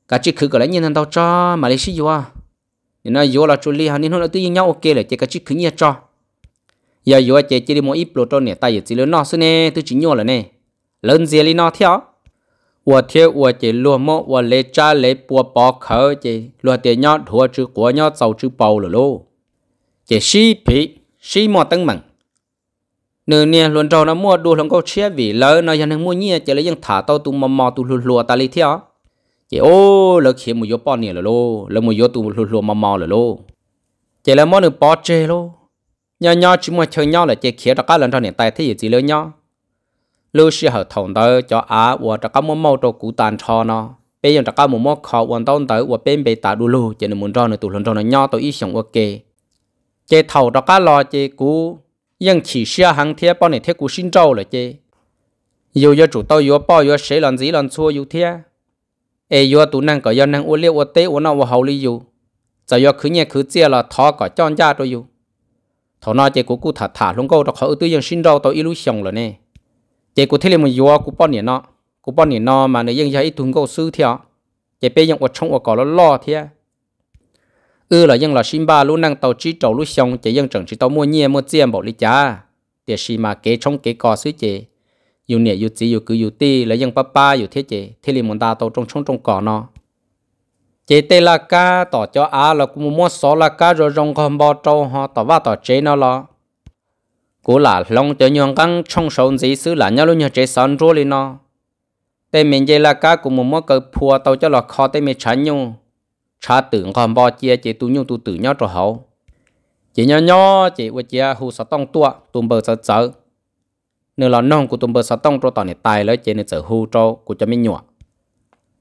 cả chỉ khứ cả lấy nhân tàu cho mà lấy xí dù à nên nó dù là chú li hả nên nó tự nhiên nhau ok là chỉ cả chỉ khứ nhiệt cho giờ dù chỉ chỉ đi mua ít lột cho nè tay chỉ lớn nó xí nè tứ chỉ nhau là nè lớn gì li nó theo 我贴我这落寞，我来家来播报口这，落点鸟拖只国鸟早只包了喽。chỉ xí phí xí mò tăng mặn nửa nè luôn trâu nó mua đồ lòng câu chia vì lỡ nó dân hàng mua nhia chỉ lấy dân thả tao tu mò mò tu lùa lùa ta lấy theo chỉ ô lỡ khi mua vô bò nè lỡ lô lỡ mua vô tu lùa lùa mò mò lỡ lô chỉ là món nửa bò chê lô nhau nhau chỉ mua chơi nhau là chỉ khía ra cá lần trâu nè tay thế gì chỉ lỡ nhau, lỡ xí hở thòng tới cho á và ra cá mua mò trâu cú tàn cho nó bây giờ ra cá mua mò khó hoàn toàn tới và bên bề tạ đồ lô chỉ là muốn trâu nửa tu lần trâu nó nhỏ tôi ít sống ok chế thầu đó cá lo chế cú nhưng chỉ xia hàng thiệt bao này thiệt cú xin trâu là chế yêu yêu chủ tao yêu bao yêu sẽ làm gì làm xua yêu thiệt ai yêu tụ năng có yêu năng ô liu ô tế ô nào ô hậu li yêu giờ yêu cứ nhẹ cứ chia là thọ có chọn ra tôi yêu thọ nói chế cú cú thả thả luôn câu đó khó tự nhiên xin trâu tao ilu xong rồi nè chế cú thế là một yêu cú bao này nó cú bao này nó mà nó yên ra ít tuần câu sư thiệt chế bây giờ ô trong ô có lo lo thiệt ư là dân là xin ba lúc năng tàu chí trâu lúc xong chỉ dân chẳng chỉ tàu mua nhia mua xiêm bỏ lý cha để xì mà kế trong kế cò xứ chị dù nè dù chỉ dù cứ dù ti là dân papa dù thế chị thế liền muốn ta tàu trong trong trong cò nó chế tê là cá tỏ cho á là cũng mua số là cá rồi rong con bò trâu họ tỏ va tỏ chế nó lo cú là long cho nhung căng trong sầu gì xứ là nhau luôn nhờ chế sơn rồi nó tê mình chế là cá cũng mua mua cờ phua tàu cho là kho tê mình chán nhung cha tử còn bao chia chỉ tu nhung tu tử nhau cho hậu chỉ nhau nhau chỉ với chia hù sáu tông tua tụm bờ sáu sáu nếu là nong của tụm bờ sáu tông cho tao này tài lấy chỉ nên sở hù cho của cho mình nhọ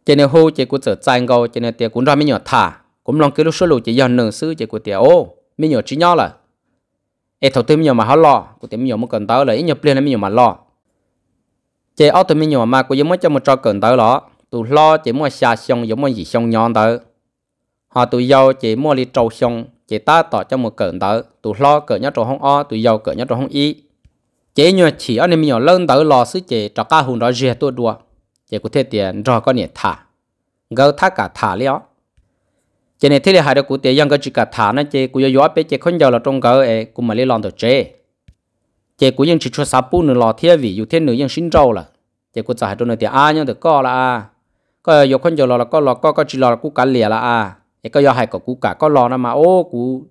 chỉ nên hù chỉ của sở trang gâu chỉ nên tiền cũng ra mình nhọ thả cũng lòng cái lúc số lù chỉ dần nương sư chỉ của tiền ô mình nhọ chỉ nhau là ê thầu tư mình nhọ mà hả lo của tiền mình nhọ muốn cần tới là ít nhập liền là mình nhọ mà lo chỉ ở tụi mình nhọ mà của giống mới cho một trò cần tới lo tụi lo chỉ muốn xa xong giống mới gì xong nhon tới họ tụi giàu chỉ mua ly trầu xong chỉ ta tỏ cho một cẩn tớ tụi lo cỡ nhá trầu không o tụi giàu cỡ nhá trầu không y chế nhờ chỉ ở em nhỏ lớn tớ lo sứ chế cho ca hùng đó rìa tua đua chế cụ thể tiền rồi con nhiệt thả gỡ thả cả thả lió chế này thế là hai đứa cụ tiền dân cái chỉ cả thả nó chế cụ yếu bé chế không giàu là trong gỡ ấy cụ mà lấy lòng tổ chế chế cụ dân chỉ cho sáu bu nửa lò thiên vị dù thiên nửa dân sinh trâu là chế cụ trả hai đứa này tiền a nhưng được co là à có yếu không giàu là có lò có có chỉ lò là cụ cả lìa là à nhớ có hai cậu cú cả có lò nó mà ô cú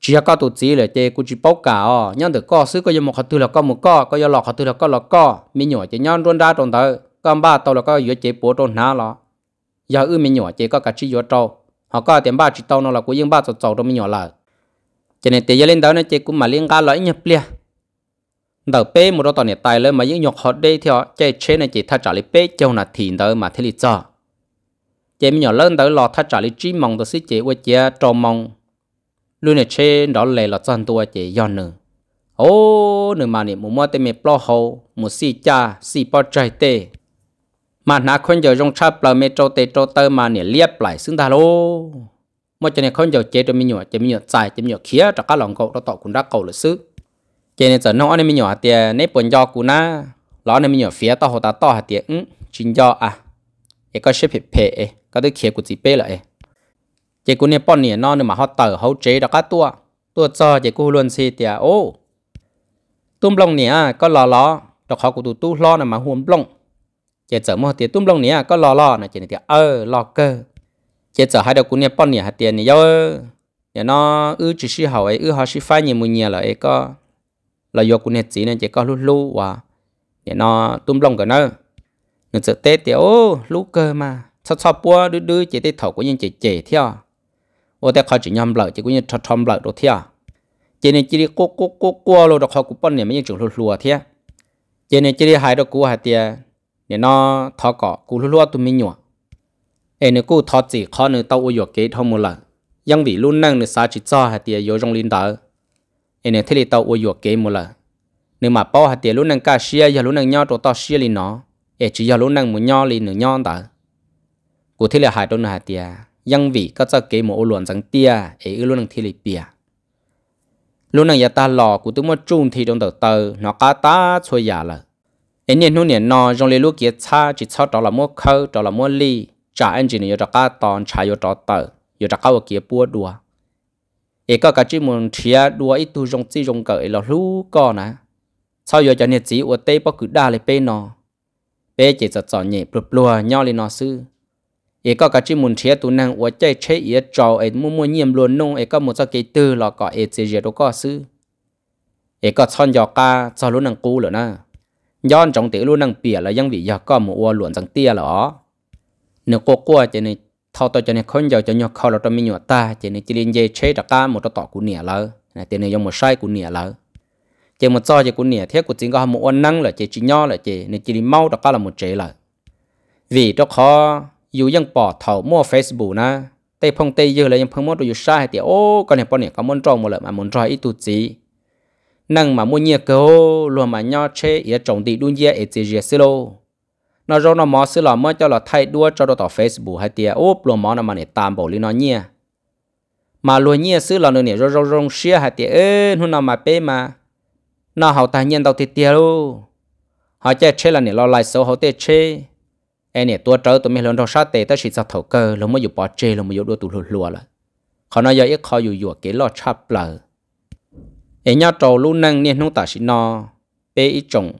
chỉ có tổ chức là chơi cú chỉ bốc cả ó ờ. nhân được có xứ có một hạt tư là có một co có do lọ hạt tư là có lọ co mình nhỏ chơi nhân luôn ra trong tới con ba tàu là có giữa chơi bố trong ná lọ giờ ư mình nhỏ chơi có cả chỉ giữa trâu họ có tiền ba chỉ tàu nó là của riêng ba tàu tàu trong mình nhỏ là cho nên tiền lên đó nó chơi cũng mà liên ca lõi nhập lia đầu bê một đôi tàu này tài lên mà những nhọc họ đây thì họ chơi chế này chỉ thay trả lại bê châu là thì đó mà thế lý do chế mi nhỏ lớn tới lọt thắt trả lý trí mong tới xí chế với chế trò mong luôn là chế đó lệ lọt chân tua chế yon nữa ô nửa mà niệm mù mua tên mẹ plo hồ mù xì cha xì bò trái tê mà nà khôn giờ trong cha plo mẹ trâu tê trâu tơ mà niệm liếp lại xứng ta lô mà cho nên khôn giờ chế cho mi nhỏ chế mi nhỏ dài chế mi nhỏ khía cho các lòng cậu đó tỏ cũng đã cầu lịch sử chế này giờ nó anh mi nhỏ tiền nếp buồn do cũ na lọ anh mi nhỏ phía tao hồ ta to hạt tiền ứng chính do à cái có xếp ก็ได้เขียกุจีเป้เลยเจกูเนี่ยป้อนเนี่ยนอนหนึ่งมาฮอตเตอร์เขาเจดก็ตัวตัวจอเจกูล้วนซีเตียโอ้ตุ้มลงเนี่ยก็ล้อล้อดอกเขากูตู้ตู้ล้อนี่ยมาห่วมลงเจเจอมื่อเตียตุ้มลงเนี่ยก็ล้อล้อนะเจเนี่ยเออล้อเกอเจเจอให้ดอกกูเนี่ยป้อนเนี่ยหาเตียเนี่ยเยอะเนี่ยนออือจีชีเขาไอ้อือเขาชีฟเนี่ยมือเนี่ยเลยก็เราโยกูเนี่ยจีเนี่ยเจก็ลุ้รูว่าเนี่ยนอตุ้มลงกันเนอะเงินเจเตเตียวลูกเกอมา sao sao bua đứa đứa chế tế thầu của những chế chế theo ô ta khó chỉ nhầm lợi chế của những thầm lợi đồ theo à. chế nên chế đi cố cố cố cố lo được khó cũng bận niệm mấy những chuyện lùa lùa theo chế nên chế đi hại đồ cú hại tiền nên nó thọ cọ cú lùa lùa tụi mình nhọ em nên cú thọ chỉ khó nữa tao uy kế thâu một lần nhưng vị luôn năng nữa sao chỉ cho hại tiền vô rong linh đạo em nên thấy tao uy kế một lần nếu mà bao hạt tiền lúc năng cá xìa, giờ lúc năng nhau tụi tao xìa lên nó em chỉ giờ lúc năng muốn nhau lên nửa nhau ta cụ thể là hai đôi này tia yang vị các cháu kế một luận rằng tia ấy luôn năng thi lý bia luôn năng nhà ta lò cụ tôi mất trung thi trong đầu tờ nó cá ta xuôi giả là anh nhìn hôm nay nó trong lấy lối kia cha chỉ cho đó là mua khâu đó là mua ly trả anh chỉ nhớ đó cá tòn trả nhớ đó tờ nhớ đó cá vào kia bua đùa ấy có cái chỉ muốn chia đùa ít tu trong chỉ trong cỡ là lú con à sau giờ cho nên chỉ ở tây bắc cứ đa lấy bên nó bé chỉ giật chọn nhẹ bực lùa nhau lên nó sư ý có cả chỉ muốn chia tụ năng và chạy chế ý trò ấy mua mua nhiệm luôn nông ý có một số cái từ là có ý gì gì đó có sự ý có chọn gió ca cho luôn năng cú rồi na nhon trong tiểu luôn năng bìa là dân vị gió có một luận rằng tia là nếu cô qua cho nên thao tôi cho nên không giàu cho nhau khó là trong mình nhỏ ta cho nên chỉ liên dây chế đặc ca một cái tọ của nẻ lỡ này tiền này dùng một sai của nẻ lỡ chỉ một do chỉ của nẻ thế của chính có một ôn năng là chỉ chỉ nhau là chỉ nên chỉ mau đặc ca là một chế lỡ vì đó khó อยู่ยังปอเถามั่วเฟซบุ๊กนะเตพงเตยเยอะเลยยังเพิ่งมดอยู่ใช่เตียโอ้ก็เนี่ยปอนเนี่ยก็มันจองหมดเลยมันจอยอีตุจีนั่งมามุ่งเงียกูรวมมาย่อเชยจงดีดุนเยเอจิเยสิโลนอรนอมอสิหลอเมื่อจะหลอไทยด้วยจะต่อเฟซบุ๊กให้เตียโอ้รวมมอนมาเนี่ยตามบอกลีนอเงียมาลวนเงียซื้อเราเนี่ยเราเราเชียให้เตียเอ้หุ่นนอมาเป้มานาเขาตายเงียนเตาเตียโลเขาจะเชยเราเนี่ยเราไล่โซเขาเตเชย em nè tua trâu tụi mình lên trong sát tệ tới chỉ sao thầu cơ lông mà dụ bỏ chê lông mà dụ đua tụi lùa lùa là họ nói giờ ít khó dụ dụ cái lo chắp lờ em nhau trâu lu nâng nè nông ta chỉ no bé ít trồng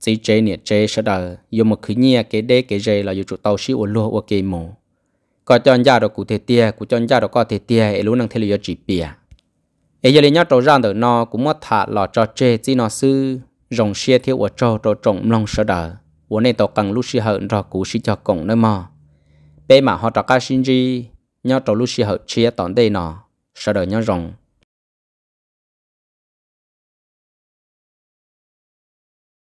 chỉ chế nè chế sợ đờ dùng một khứ nhia cái đê cái dê là dùng chỗ tàu xí ô lùa ô kê mồ. có cho anh gia đồ cụ thể tia cụ cho anh gia đồ có thể tia em lu nâng thế là chỉ bìa em giờ lên nhau trâu răng đời no cũng mất thả lò cho chê chỉ no sư rồng xia thiếu ở trâu trâu trồng long sợ đờ วันนี้ตกังลูชิเหรอกูชิจอกงเนมอเป้มาฮอตกาชินจีย่อตลูชิเหเชียตอนเดนอสะเดยย่อรง